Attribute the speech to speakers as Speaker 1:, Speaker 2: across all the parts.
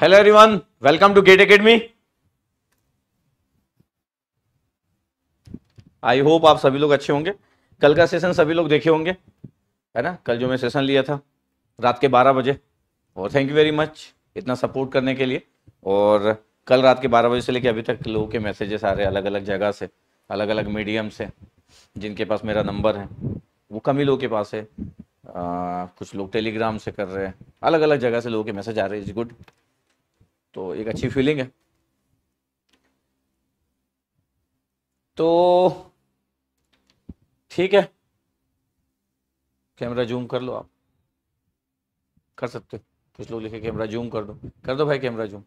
Speaker 1: Hello everyone welcome to GATE academy I hope आप सभी लोग अच्छे होंगे कल का सेशन सभी लोग देखे होंगे है ना कल जो मैं सेशन लिया था रात के 12 बजे और थैंक यू वेरी मच इतना सपोर्ट करने के लिए और कल रात के 12 बजे से लेके अभी तक लोगों के मैसेजेस आ रहे हैं अलग अलग जगह से अलग अलग मीडियम से जिनके पास मेरा नंबर है वो कम ही लोगों के पास है आ, कुछ लोग टेलीग्राम से कर रहे हैं अलग अलग जगह से लोगों के मैसेज आ रहे हैं इज गुड तो एक अच्छी फीलिंग है तो ठीक है कैमरा जूम कर लो आप कर सकते हो कुछ लोग लिखे कैमरा जूम कर दो कर दो भाई कैमरा जूम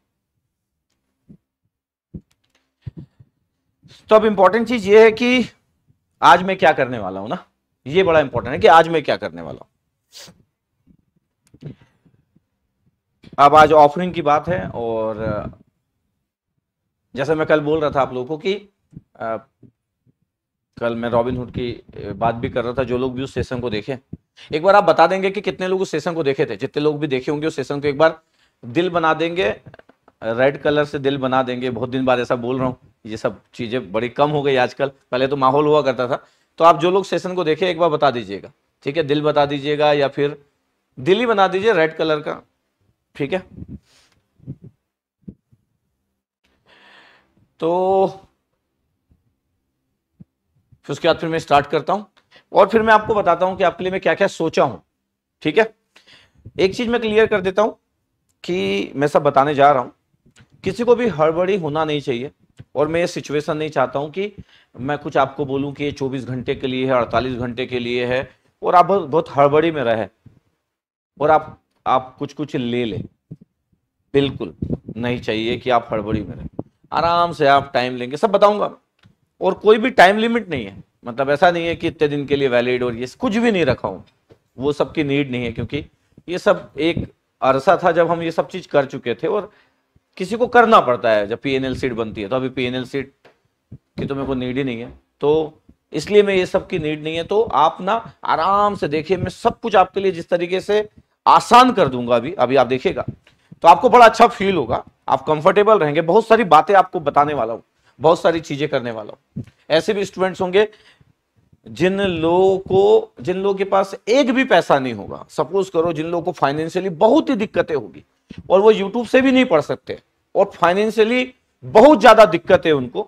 Speaker 1: तो अब इंपॉर्टेंट चीज ये है कि आज मैं क्या करने वाला हूं ना ये बड़ा इंपॉर्टेंट है कि आज मैं क्या करने वाला हूं अब आज ऑफरिंग की बात है और जैसा मैं कल बोल रहा था आप लोगों को कि कल मैं रॉबिनहुड की बात भी कर रहा था जो लोग भी उस सेशन को देखे एक बार आप बता देंगे कि कितने लोग उस सेशन को देखे थे जितने लोग भी देखे होंगे उस सेशन को एक बार दिल बना देंगे रेड कलर से दिल बना देंगे बहुत दिन बाद ऐसा बोल रहा हूँ ये सब चीज़ें बड़ी कम हो गई आजकल पहले तो माहौल हुआ करता था तो आप जो लोग सेशन को देखे एक बार बता दीजिएगा ठीक है दिल बता दीजिएगा या फिर दिल ही बना दीजिए रेड कलर का ठीक है तो फिर उसके बाद फिर मैं स्टार्ट करता हूं और फिर मैं आपको बताता हूं कि आपके लिए मैं क्या क्या सोचा हूं ठीक है एक चीज मैं क्लियर कर देता हूं कि मैं सब बताने जा रहा हूं किसी को भी हड़बड़ी होना नहीं चाहिए और मैं ये सिचुएशन नहीं चाहता हूं कि मैं कुछ आपको बोलूं कि ये 24 घंटे के लिए है 48 घंटे के लिए है और आप बहुत बहुत हड़बड़ी में रहे और आप आप कुछ कुछ ले लें बिल्कुल नहीं चाहिए कि आप हड़बड़ी में रहें आराम से आप टाइम लेंगे सब बताऊंगा और कोई भी टाइम लिमिट नहीं है मतलब ऐसा नहीं है कि इतने दिन के लिए वैलिड और ये कुछ भी नहीं रखा हूँ वो सबकी नीड नहीं है क्योंकि ये सब एक अरसा था जब हम ये सब चीज़ कर चुके थे और किसी को करना पड़ता है जब पीएनएल सीट बनती है तो अभी पीएनएल सीट की तो मेरे को नीड ही नहीं है तो इसलिए मैं ये सब की नीड नहीं है तो आप ना आराम से देखिए मैं सब कुछ आपके लिए जिस तरीके से आसान कर दूंगा अभी अभी आप देखिएगा तो आपको बड़ा अच्छा फील होगा आप कंफर्टेबल रहेंगे बहुत सारी बातें आपको बताने वाला हूँ बहुत सारी चीजें करने वाला हूँ ऐसे भी स्टूडेंट्स होंगे जिन लोगों को जिन लोगों के पास एक भी पैसा नहीं होगा सपोज करो जिन लोगों को फाइनेंशियली बहुत ही दिक्कतें होगी और वो यूट्यूब से भी नहीं पढ़ सकते और फाइनेंशियली बहुत ज्यादा दिक्कत है उनको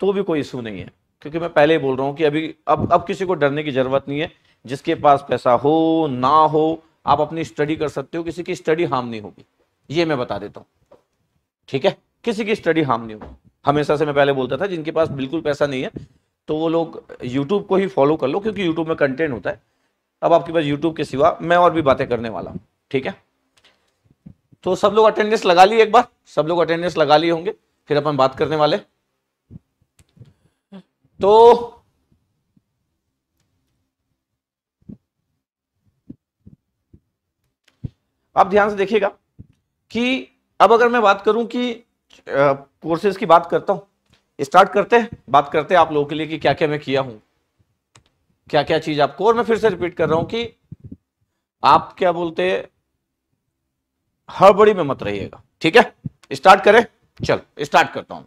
Speaker 1: तो भी कोई इशू नहीं है क्योंकि मैं पहले ही बोल रहा हूँ कि अभी अब अब किसी को डरने की जरूरत नहीं है जिसके पास पैसा हो ना हो आप अपनी स्टडी कर सकते हो किसी की स्टडी हार्म नहीं होगी ये मैं बता देता हूँ ठीक है किसी की स्टडी हार्म नहीं होगी हमेशा से मैं पहले बोलता था जिनके पास बिल्कुल पैसा नहीं है तो वो लोग यूट्यूब को ही फॉलो कर लो क्योंकि यूट्यूब में कंटेंट होता है अब आपके पास यूट्यूब के सिवा मैं और भी बातें करने वाला हूँ ठीक है तो सब लोग अटेंडेंस लगा ली एक बार सब लोग अटेंडेंस लगा लिए होंगे फिर अपन बात करने वाले तो आप ध्यान से देखिएगा कि अब अगर मैं बात करूं कि कोर्सेज की बात करता हूं स्टार्ट करते हैं बात करते हैं आप लोगों के लिए कि क्या क्या मैं किया हूं क्या क्या चीज आपको और मैं फिर से रिपीट कर रहा हूं कि आप क्या बोलते हड़बड़ी में मत रहिएगा ठीक है स्टार्ट करें चल स्टार्ट करता हूं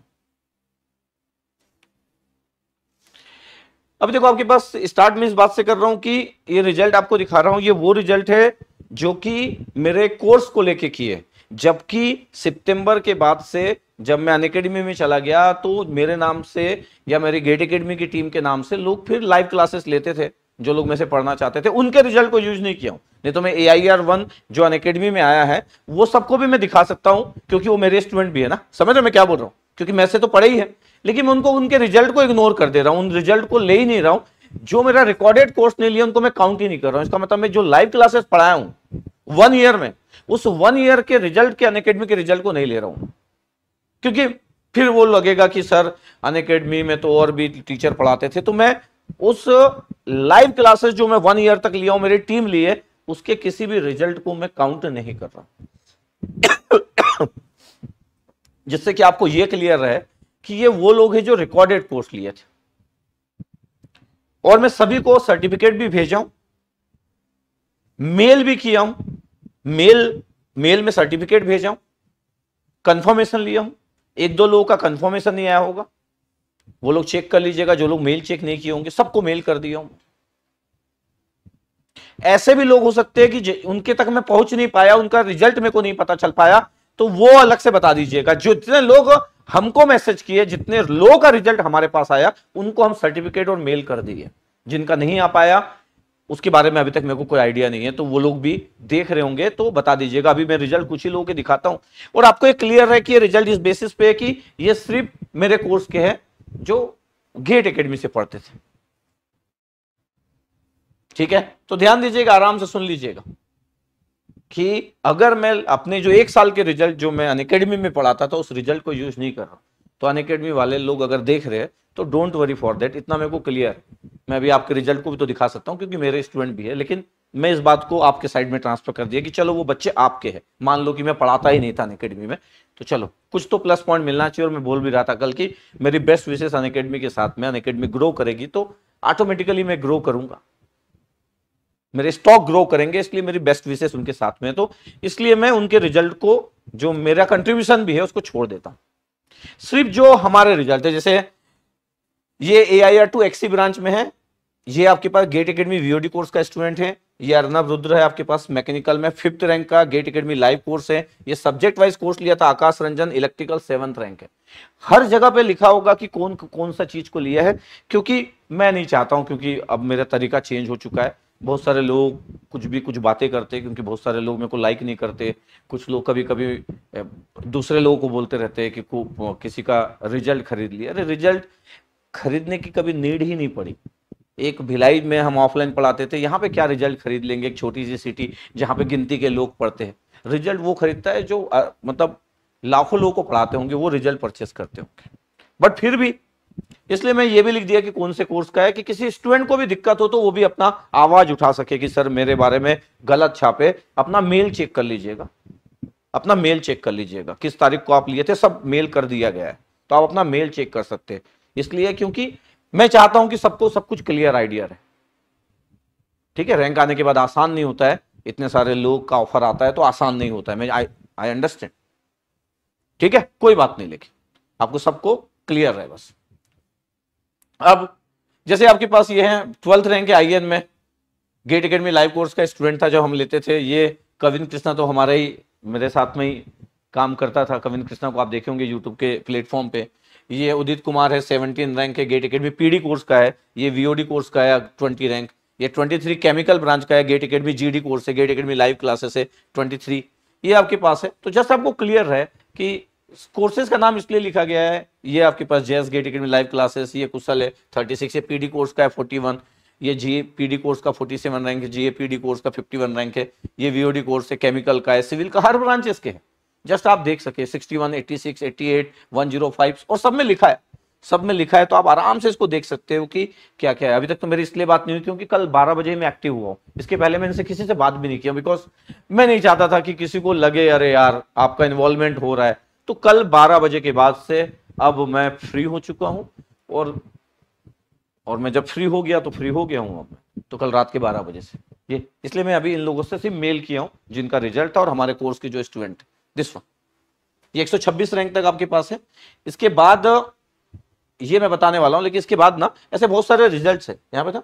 Speaker 1: अब देखो आपके पास स्टार्ट में इस बात से कर रहा हूं कि ये रिजल्ट आपको दिखा रहा हूं ये वो रिजल्ट है जो कि मेरे कोर्स को लेके किए जबकि सितंबर के बाद से जब मैं अन में चला गया तो मेरे नाम से या मेरी गेट अकेडमी की टीम के नाम से लोग फिर लाइव क्लासेस लेते थे जो लोग मेरे से पढ़ना चाहते थे उनके रिजल्ट को यूज नहीं किया नहीं तो मैं ए आई आर वन जो अनकेडमी में आया है वो सबको भी मैं दिखा सकता हूं क्योंकि वो मेरे स्टूडेंट भी है ना समझ रहे मैं क्या बोल रहा हूँ क्योंकि मैं से तो पढ़े ही है लेकिन मैं उनको उनके रिजल्ट को इग्नोर कर दे रहा हूँ उन रिजल्ट को ले ही नहीं रहा हूँ जो मेरा रिकॉर्डेड कोर्स नहीं लिया उनको मैं काउंट ही नहीं कर रहा हूं इसका मतलब मैं जो लाइव क्लासेस पढ़ाया हूं वन ईयर में उस वन ईयर के रिजल्ट के अनकेडमी के रिजल्ट को नहीं ले रहा हूं क्योंकि फिर वो लगेगा कि सर अनकेडमी में तो और भी टीचर पढ़ाते थे तो मैं उस लाइव क्लासेस जो मैं वन ईयर तक लिया हूं मेरी टीम लिए उसके किसी भी रिजल्ट को मैं काउंट नहीं कर रहा जिससे कि आपको यह क्लियर रहे कि ये वो लोग हैं जो रिकॉर्डेड कोर्स लिए थे और मैं सभी को सर्टिफिकेट भी भेजा हूं मेल भी किया हूं मेल मेल में सर्टिफिकेट भेजा हूं कंफर्मेशन लिया हूं एक दो लोगों का कंफर्मेशन नहीं आया होगा वो लोग चेक कर लीजिएगा जो लोग मेल चेक नहीं किए होंगे सबको मेल कर दिया हूं ऐसे भी लोग हो सकते हैं कि उनके तक मैं पहुंच नहीं पाया उनका रिजल्ट मेरे को नहीं पता चल पाया तो वो अलग से बता दीजिएगा जो जितने लोग हमको मैसेज किए जितने लोग का रिजल्ट हमारे पास आया उनको हम सर्टिफिकेट और मेल कर दिए जिनका नहीं आ पाया उसके बारे में अभी तक मेरे को कोई आइडिया नहीं है तो वो लोग भी देख रहे होंगे तो बता दीजिएगा अभी मैं रिजल्ट कुछ ही लोगों के दिखाता हूं और आपको ये क्लियर है कि ये रिजल्ट इस बेसिस पे है कि ये सिर्फ मेरे कोर्स के हैं जो गेट एकेडमी से पढ़ते थे ठीक है तो ध्यान दीजिएगा आराम से सुन लीजिएगा कि अगर मैं अपने जो एक साल के रिजल्ट जो मैं अनकेडमी में पढ़ाता था तो उस रिजल्ट को यूज नहीं कर रहा तो अनकेडमी वाले लोग अगर देख रहे हैं तो डोंट वरी फॉर देट इतना मेरे को क्लियर मैं अभी आपके रिजल्ट को भी तो दिखा सकता हूँ क्योंकि मेरे स्टूडेंट भी है लेकिन मैं इस बात को आपके साइड में ट्रांसफर कर दिया कि चलो वो बच्चे आपके हैं मान लो कि मैं पढ़ाता ही नहीं था अनकेडमी में तो चलो कुछ तो प्लस पॉइंट मिलना चाहिए और मैं बोल भी रहा था कल की मेरी बेस्ट विशेष अनकेडमी के साथ में अनकेडमी ग्रो करेगी तो ऑटोमेटिकली मैं ग्रो करूंगा मेरे स्टॉक ग्रो करेंगे इसलिए मेरी बेस्ट विशेष उनके साथ में तो इसलिए मैं उनके रिजल्ट को जो मेरा कंट्रीब्यूशन भी है उसको छोड़ देता हूं सिर्फ जो हमारे रिजल्ट है जैसे ये A I R two XE branch में है ये आपके पास गेट अकेडमी वीओडी कोर्स का स्टूडेंट है ये अर्नब रुद्र है आपके पास मैकेनिकल में फिफ्थ रैंक का गेट अकेडमी लाइव कोर्स है ये सब्जेक्ट वाइज कोर्स लिया था Akash Ranjan electrical seventh rank है हर जगह पे लिखा होगा कि कौन कौन सा चीज को लिया है क्योंकि मैं नहीं चाहता हूं क्योंकि अब मेरा तरीका चेंज हो चुका है बहुत सारे लोग कुछ भी कुछ बातें करते क्योंकि बहुत सारे लोग मेरे को लाइक नहीं करते कुछ लोग कभी कभी दूसरे लोगों को बोलते रहते हैं कि किसी का रिजल्ट खरीद लिया अरे रिजल्ट खरीदने की कभी नीड ही नहीं पड़ी एक भिलाई में हम ऑफलाइन पढ़ाते थे यहाँ पे क्या रिजल्ट खरीद लेंगे एक छोटी सी सिटी जहाँ पे गिनती के लोग पढ़ते हैं रिजल्ट वो खरीदता है जो मतलब लाखों लोगों को पढ़ाते होंगे वो रिजल्ट परचेस करते होंगे बट फिर भी इसलिए मैं ये भी लिख दिया कि कौन से कोर्स का है कि किसी स्टूडेंट को भी दिक्कत हो तो वो भी अपना आवाज उठा सके कि सर मेरे बारे में गलत छापे अपना मेल चेक कर लीजिएगा अपना मेल चेक कर लीजिएगा किस तारीख को आप लिए थे सब मेल कर दिया गया है तो आप अपना मेल चेक कर सकते हैं इसलिए क्योंकि मैं चाहता हूं कि सबको सब कुछ क्लियर आइडिया रहे ठीक है रैंक आने के बाद आसान नहीं होता है इतने सारे लोग का ऑफर आता है तो आसान नहीं होता है मैं आई अंडरस्टैंड ठीक है कोई बात नहीं लेकिन आपको सबको क्लियर रहे बस अब जैसे आपके पास ये है ट्वेल्थ रैंक है आई में गेट अकेडमी लाइव कोर्स का स्टूडेंट था जो हम लेते थे ये कविन कृष्णा तो हमारा ही मेरे साथ में ही काम करता था कविंद कृष्णा को आप देखे होंगे यूट्यूब के प्लेटफॉर्म पे ये उदित कुमार है सेवनटीन रैंक है गेट अकेडमी पीडी कोर्स का है ये वीओडी कोर्स का है ट्वेंटी रैंक ये ट्वेंटी थ्री केमिकल ब्रांच का है गेट अकेडमी जीडी कोर्स है गेट अकेडमी लाइव क्लासेस है ट्वेंटी थ्री ये आपके पास है तो जस्ट आपको क्लियर है कि कोर्सेज का नाम इसलिए लिखा गया है ये आपके पास JS GATE academy live classes ये कुशल है थर्टी सिक्स ये पीडी कोर्स का है फोर्टी वन ये जी पीडी कोर्स का फोर्टी सेवन रैंक है जी पीडी कोर्स का फिफ्टी वन रैंक है ये वीओडी कोर्स है केमिकल का है सिविल का हर ब्रांचेस के हैं जस्ट आप देख सके sixty one eighty six eighty eight one zero five और सब में लिखा है सब में लिखा है तो आप आराम से इसको देख सकते हो कि क्या क्या है अभी तक तो मेरी इसलिए बात नहीं हुई क्योंकि कल 12 बजे मैं एक्टिव हुआ इसके पहले मैंने इनसे किसी से बात भी नहीं किया बिकॉज मैं नहीं चाहता था कि किसी को लगे अरे यार आपका इन्वॉल्वमेंट हो रहा है तो कल 12 बजे के बाद से अब मैं फ्री हो चुका हूं और और मैं जब फ्री हो गया तो फ्री हो गया हूं अब तो कल रात के 12 बजे से ये इसलिए मैं अभी इन लोगों से सिर्फ मेल किया हूं जिनका रिजल्ट था और हमारे कोर्स के जो स्टूडेंट दिस वन ये 126 रैंक तक आपके पास है इसके बाद ये मैं बताने वाला हूं लेकिन इसके बाद ना ऐसे बहुत सारे रिजल्ट्स है यहाँ पे था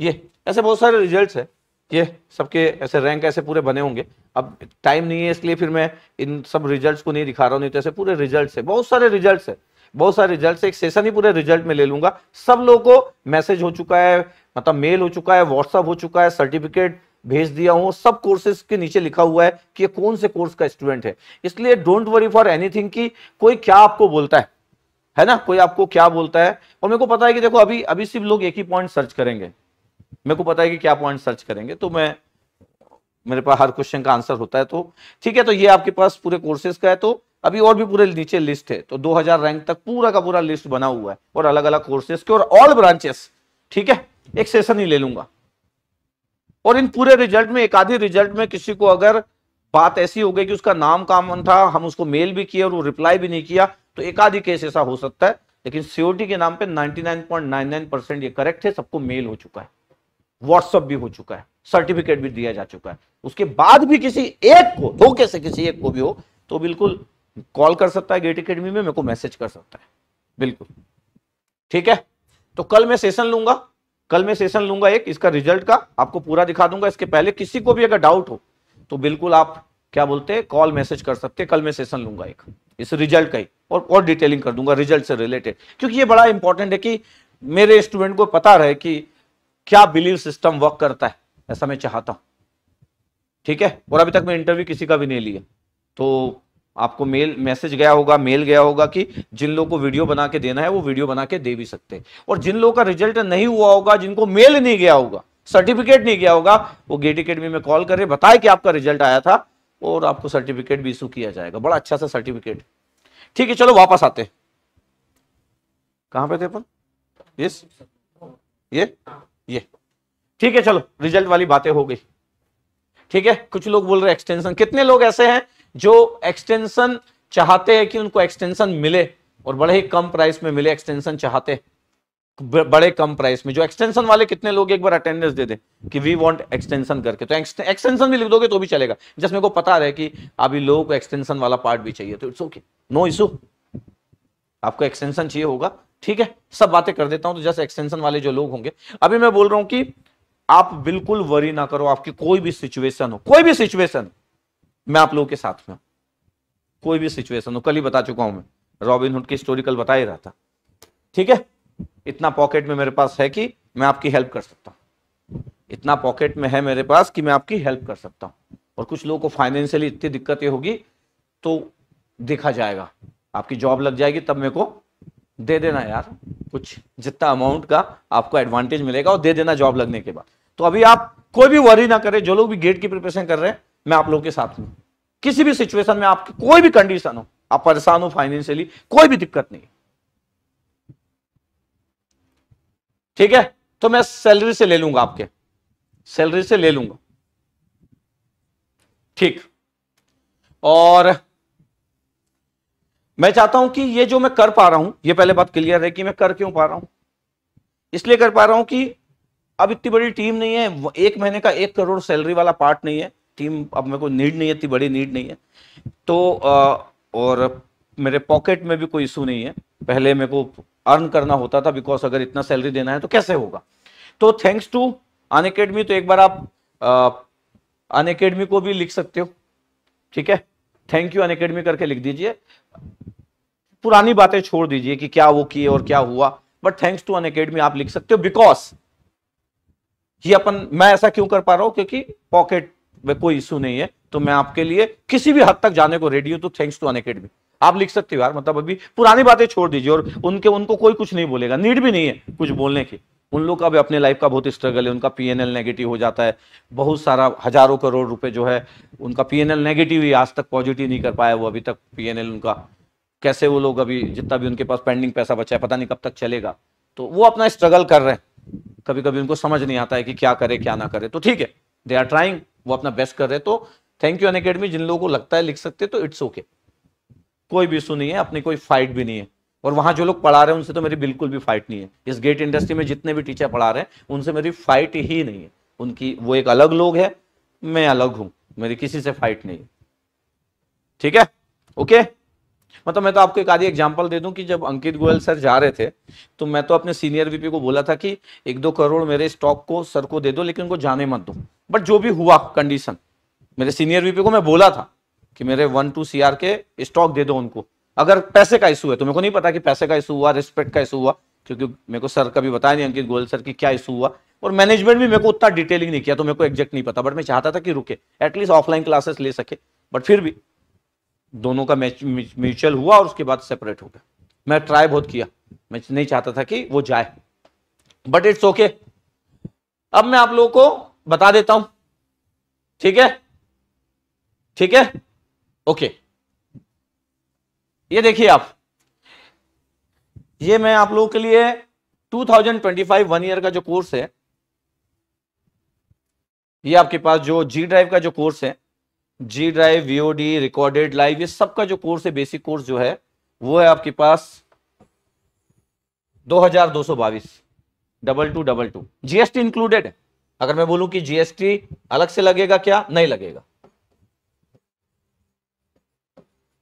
Speaker 1: ये ऐसे बहुत सारे रिजल्ट्स है ये सबके ऐसे रैंक ऐसे पूरे बने होंगे अब टाइम नहीं है इसलिए फिर मैं इन सब रिजल्ट्स को नहीं दिखा रहा हूँ नहीं तो ऐसे पूरे रिजल्ट है बहुत सारे रिजल्ट है बहुत सारे रिजल्ट एक सेशन ही पूरे रिजल्ट में ले लूंगा सब लोगों को मैसेज हो चुका है मतलब मेल हो चुका है व्हाट्सअप हो चुका है सर्टिफिकेट भेज दिया हूँ सब कोर्सेज के नीचे लिखा हुआ है कि ये कौन से कोर्स का स्टूडेंट है इसलिए डोंट वरी फॉर एनीथिंग कि कोई क्या आपको बोलता है है ना कोई आपको क्या बोलता है और मेरे को पता है कि देखो अभी अभी सिर्फ लोग एक ही पॉइंट सर्च करेंगे मेरे को पता है कि क्या पॉइंट सर्च करेंगे तो मैं मेरे पास हर क्वेश्चन का आंसर होता है तो ठीक है तो ये आपके पास पूरे कोर्सेज का है तो अभी और भी पूरे नीचे लिस्ट है तो 2000 रैंक तक पूरा का पूरा लिस्ट बना हुआ है और अलग अलग कोर्सेज के और ऑल ब्रांचेस ठीक है एक सेशन ही ले लूंगा और इन पूरे रिजल्ट में एक आधे रिजल्ट में किसी को अगर बात ऐसी हो गई कि उसका नाम काम था हम उसको मेल भी किया और वो रिप्लाई भी नहीं किया तो एक आधी केस ऐसा हो सकता है लेकिन सीओटी के नाम पर नाइनटी परसेंट ये करेक्ट है सबको मेल हो चुका है व्हाट्सअप भी हो चुका है सर्टिफिकेट भी दिया जा चुका है उसके बाद भी किसी एक को धोखे से किसी एक को भी हो तो बिल्कुल कॉल कर सकता है गेट अकेडमी में मेरे को मैसेज कर सकता है बिल्कुल ठीक है तो कल मैं सेशन लूंगा कल मैं सेशन लूंगा एक इसका रिजल्ट का आपको पूरा दिखा दूंगा इसके पहले किसी को भी अगर डाउट हो तो बिल्कुल आप क्या बोलते हैं कॉल मैसेज कर सकते हैं कल मैं सेशन लूंगा एक इस रिजल्ट का ही और और डिटेलिंग कर दूंगा रिजल्ट से रिलेटेड क्योंकि ये बड़ा इंपॉर्टेंट है कि मेरे स्टूडेंट को पता रहे कि क्या बिलीव सिस्टम वर्क करता है ऐसा मैं चाहता हूं ठीक है और अभी तक मैं इंटरव्यू किसी का भी नहीं लिया तो आपको मेल मैसेज गया होगा मेल गया होगा कि जिन लोगों को वीडियो बना के देना है वो वीडियो बना के दे भी सकते हैं और जिन लोगों का रिजल्ट नहीं हुआ होगा जिनको मेल नहीं गया होगा सर्टिफिकेट नहीं गया होगा वो गेट अकेडमी में कॉल करें बताए कि आपका रिजल्ट आया था और आपको सर्टिफिकेट भी इशू किया जाएगा बड़ा अच्छा सा सर्टिफिकेट ठीक है चलो वापस आते कहां कहाँ पे थे अपन यस ये ये ठीक है चलो रिजल्ट वाली बातें हो गई ठीक है कुछ लोग बोल रहे एक्सटेंशन कितने लोग ऐसे हैं जो एक्सटेंशन चाहते हैं कि उनको एक्सटेंशन मिले और बड़े ही कम प्राइस में मिले एक्सटेंशन चाहते बड़े कम प्राइस में जो एक्सटेंशन वाले कितने लोग एक बार अटेंडेंस दे दे कि वी वांट एक्सटेंशन करके तो एक्सटेंशन भी लिख दोगे तो भी चलेगा जस्ट मेरे को पता रहे कि अभी लोगों को एक्सटेंशन वाला पार्ट भी चाहिए तो इट्स ओके नो इशू आपको एक्सटेंशन चाहिए होगा ठीक है सब बातें कर देता हूं तो जस्ट एक्सटेंशन वाले जो लोग होंगे अभी मैं बोल रहा हूं कि आप बिल्कुल वरी ना करो आपकी कोई भी सिचुएशन हो कोई भी सिचुएशन मैं आप लोगों के साथ में कोई भी सिचुएशन हो कल ही बता चुका हूं मैं रॉबिनहुड की स्टोरी कल बता ही रहा था ठीक है इतना पॉकेट में मेरे पास है कि मैं आपकी हेल्प कर सकता हूं इतना पॉकेट में है मेरे पास कि मैं आपकी हेल्प कर सकता हूं और कुछ लोगों को फाइनेंशियली इतनी दिक्कतें होगी तो देखा जाएगा आपकी जॉब लग जाएगी तब मेरे को दे देना यार कुछ जितना अमाउंट का आपको एडवांटेज मिलेगा और दे देना जॉब लगने के बाद तो अभी आप कोई भी वरी ना करें जो लोग भी गेट की प्रिपरेशन कर रहे हैं मैं आप लोगों के साथ हूं किसी भी सिचुएशन में आपकी कोई भी कंडीशन हो आप परेशान हो फाइनेंशियली कोई भी दिक्कत नहीं ठीक है तो मैं सैलरी से ले लूंगा आपके सैलरी से ले लूंगा ठीक और मैं चाहता हूं कि ये जो मैं कर पा रहा हूं ये पहले बात क्लियर है कि मैं कर क्यों पा रहा हूं इसलिए कर पा रहा हूं कि अब इतनी बड़ी टीम नहीं है एक महीने का एक करोड़ सैलरी वाला पार्ट नहीं है टीम अब मेरे को नीड नहीं है इतनी बड़ी नीड नहीं है तो आ, और मेरे पॉकेट में भी कोई इशू नहीं है पहले मेरे को अर्न करना होता था बिकॉज अगर इतना सैलरी देना है तो कैसे होगा तो थैंक्स टू अन तो एक बार आप अन को भी लिख सकते हो ठीक है थैंक यू अन करके लिख दीजिए पुरानी बातें छोड़ दीजिए कि क्या वो किए और क्या हुआ but thanks to Unacademy आप लिख सकते हो बिकॉज ये अपन मैं ऐसा क्यों कर पा रहा हूं क्योंकि पॉकेट में कोई इशू नहीं है तो मैं आपके लिए किसी भी हद तक जाने को रेडी हूं तो थैंक्स टू अन अकेडमी आप लिख सकते हो यार मतलब अभी पुरानी बातें छोड़ दीजिए और उनके उनको कोई कुछ नहीं बोलेगा नीड भी नहीं है कुछ बोलने की उन लोग का भी अपने लाइफ का बहुत स्ट्रगल है उनका पीएनएल नेगेटिव हो जाता है बहुत सारा हजारों करोड़ रुपए जो है उनका पीएनएल नेगेटिव ही आज तक पॉजिटिव नहीं कर पाया वो अभी तक पीएनएल उनका कैसे वो लोग अभी जितना भी उनके पास पेंडिंग पैसा बचा है पता नहीं कब तक चलेगा तो वो अपना स्ट्रगल कर रहे हैं कभी कभी उनको समझ नहीं आता है कि क्या करे क्या ना करे तो ठीक है दे आर ट्राइंग वो अपना बेस्ट कर रहे हैं तो थैंक यू अनकेडमी जिन लोगों को लगता है लिख सकते तो इट्स ओके कोई भी इशू नहीं है अपनी कोई फाइट भी नहीं है और वहां जो लोग पढ़ा रहे हैं उनसे तो मेरी बिल्कुल भी फाइट नहीं है इस गेट इंडस्ट्री में जितने भी टीचर पढ़ा रहे हैं उनसे मेरी फाइट ही नहीं है उनकी वो एक अलग लोग है मैं अलग हूं मेरी किसी से फाइट नहीं है ठीक है ओके मतलब मैं तो आपको एक आधी एग्जांपल दे दूं कि जब अंकित गोयल सर जा रहे थे तो मैं तो अपने सीनियर वीपी को बोला था कि एक दो करोड़ मेरे स्टॉक को सर को दे दो लेकिन उनको जाने मत दो बट जो भी हुआ कंडीशन मेरे सीनियर वीपी को मैं बोला था कि मेरे वन टू सी के स्टॉक दे दो उनको अगर पैसे का इशू है तो मेरे को नहीं पता कि पैसे का इशू हुआ रिस्पेक्ट का इशू हुआ क्योंकि मेरे को सर कभी बताया नहीं अंकित गोयल सर की क्या इशू हुआ और मैनेजमेंट भी मेरे को उतना डिटेलिंग नहीं किया तो मेरे को एग्जैक्ट नहीं पता बट मैं चाहता था कि रुके एटलीस्ट ऑफलाइन क्लासेस ले सके बट फिर भी दोनों का मैच म्यूचुअल हुआ और उसके बाद सेपरेट हो गया मैं ट्राई बहुत किया मैं नहीं चाहता था कि वो जाए बट इट्स ओके अब मैं आप लोगों को बता देता हूं ठीक है ठीक है ओके ये देखिए आप ये मैं आप लोगों के लिए 2025 वन ईयर का जो कोर्स है ये आपके पास जो जी ड्राइव का जो कोर्स है G drive VOD recorded live ये सबका जो कोर्स है बेसिक कोर्स जो है वो है आपके पास दो हजार दो सौ बाईस double two double two GST included अगर मैं बोलूं कि जीएसटी अलग से लगेगा क्या नहीं लगेगा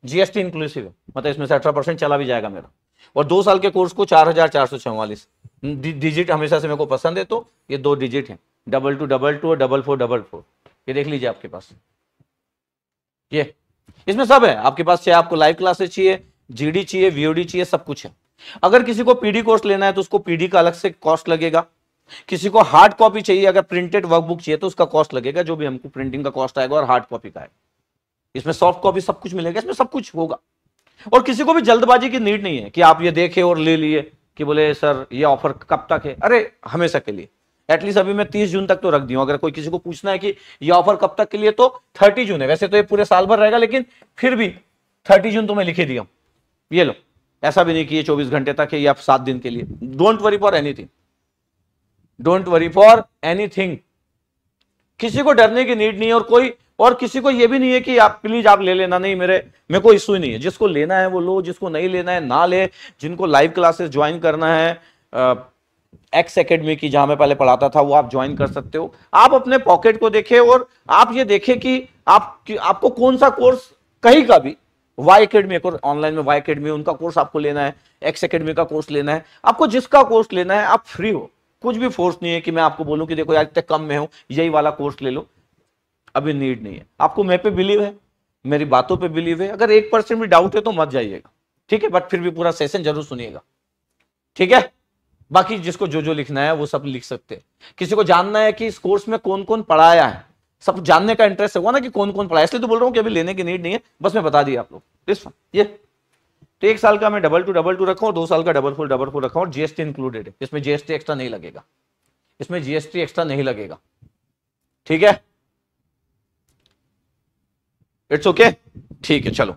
Speaker 1: जीएसटी इंक्लूसिव है मतलब इसमें से अठारह परसेंट चला भी जाएगा मेरा और दो साल के कोर्स को चार हजार चार सौ चौवालीस डिजिट हमेशा से मेरे को पसंद है तो ये दो डिजिट है डबल टू डबल टू और डबल फोर डबल फोर ये देख लीजिए आपके पास ये इसमें सब है आपके पास चाहे आपको लाइव क्लासेस चाहिए जीडी चाहिए वीओडी चाहिए सब कुछ है अगर किसी को पीडी कोर्स लेना है तो उसको पीडी का अलग से कॉस्ट लगेगा किसी को हार्ड कॉपी चाहिए अगर प्रिंटेड वर्कबुक चाहिए तो उसका कॉस्ट लगेगा जो भी हमको प्रिंटिंग का कॉस्ट आएगा और हार्ड कॉपी का आएगा इसमें सॉफ्ट कॉपी सब कुछ मिलेगा इसमें सब कुछ होगा और किसी को भी जल्दबाजी की नीड नहीं है कि आप ये देखे और ले लिए कि बोले सर ये ऑफर कब तक है अरे हमेशा के लिए एटलीस्ट अभी मैं तीस जून तक तो रख दी अगर कोई किसी को पूछना है कि ये ऑफर कब तक के लिए तो थर्टी जून है वैसे तो ये पूरे साल भर रहेगा लेकिन फिर भी थर्टी जून तो मैं लिखे दिया ये लो ऐसा भी नहीं कि ये चौबीस घंटे तक है या सात दिन के लिए don't worry for anything don't worry for anything किसी को डरने की नीड नहीं है और कोई और किसी को ये भी नहीं है कि आप प्लीज आप ले लेना नहीं मेरे मेरे को इश्यू नहीं है जिसको लेना है वो लो जिसको नहीं लेना है ना ले जिनको लाइव क्लासेस ज्वाइन करना है एक्स एकेडमी की जहां मैं पहले पढ़ाता था वो आप ज्वाइन कर सकते हो आप अपने पॉकेट को देखें और आप ये देखें कि आप कि आपको कौन सा कोर्स कहीं का भी वाई अकेडमी एक ऑनलाइन में वाई अकेडमी उनका कोर्स आपको लेना है एक्स अकेडमी का कोर्स लेना है आपको जिसका कोर्स लेना है आप फ्री हो कुछ भी फोर्स नहीं है कि मैं आपको बोलूं कि देखो यार इतने कम में हूं यही वाला कोर्स ले लो अभी नीड नहीं है आपको मैं पे बिलीव है मेरी बातों पे बिलीव है अगर एक परसेंट भी डाउट है तो मत जाइएगा ठीक है बट फिर भी पूरा सेशन जरूर सुनिएगा ठीक है बाकी जिसको जो जो लिखना है वो सब लिख सकते हैं किसी को जानना है कि इस कोर्स में कौन कौन पढ़ाया है सब जानने का इंटरेस्ट होगा ना कि कौन कौन पढ़ाया इसलिए तो बोल रहा हूँ कि अभी लेने की नीड नहीं है बस मैं बता दिया आप लोग इस ये तो एक साल का मैं डबल टू डबल टू रखा दो साल का डबल फोर डबल फोर रखा और जीएसटी इंक्लूडेड है इसमें जीएसटी एक्स्ट्रा नहीं लगेगा इसमें जीएसटी एक्स्ट्रा नहीं लगेगा ठीक है इट्स ओके ठीक है चलो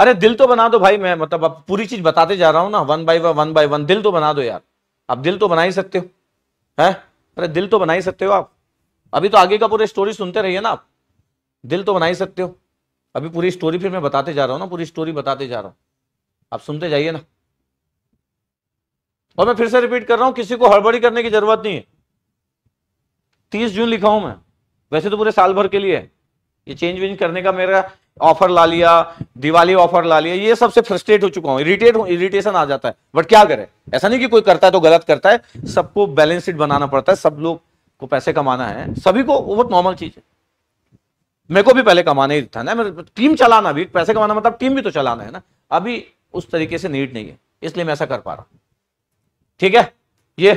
Speaker 1: अरे दिल तो बना दो भाई मैं मतलब अब पूरी चीज बताते जा रहा हूँ ना one by one one by one दिल तो बना दो यार आप दिल तो बना ही सकते हो है अरे दिल तो बना ही सकते हो आप अभी तो आगे का पूरी स्टोरी सुनते रहिए ना आप दिल तो बना ही सकते हो अभी पूरी स्टोरी फिर मैं बताते जा रहा हूँ ना पूरी स्टोरी बताते जा रहा हूँ आप सुनते जाइए ना और मैं फिर से रिपीट कर रहा हूँ किसी को हड़बड़ी करने की जरूरत नहीं है तीस जून लिखा हूं मैं वैसे तो पूरे साल भर के लिए ये चेंज वेंज करने का मेरा ऑफर ला लिया दिवाली ऑफर ला लिया ये सबसे फ्रस्ट्रेट हो चुका हूं इरिटेट हूँ इरिटेशन आ जाता है बट क्या करें ऐसा नहीं कि कोई करता है तो गलत करता है सबको बैलेंस शीट बनाना पड़ता है सब लोग को पैसे कमाना है सभी को वो नॉर्मल चीज है मेरे को भी पहले कमाना ही था ना मेरे टीम चलाना भी पैसे कमाना मतलब टीम भी तो चलाना है ना अभी उस तरीके से नीड नहीं है इसलिए मैं ऐसा कर पा रहा हूं ठीक है ये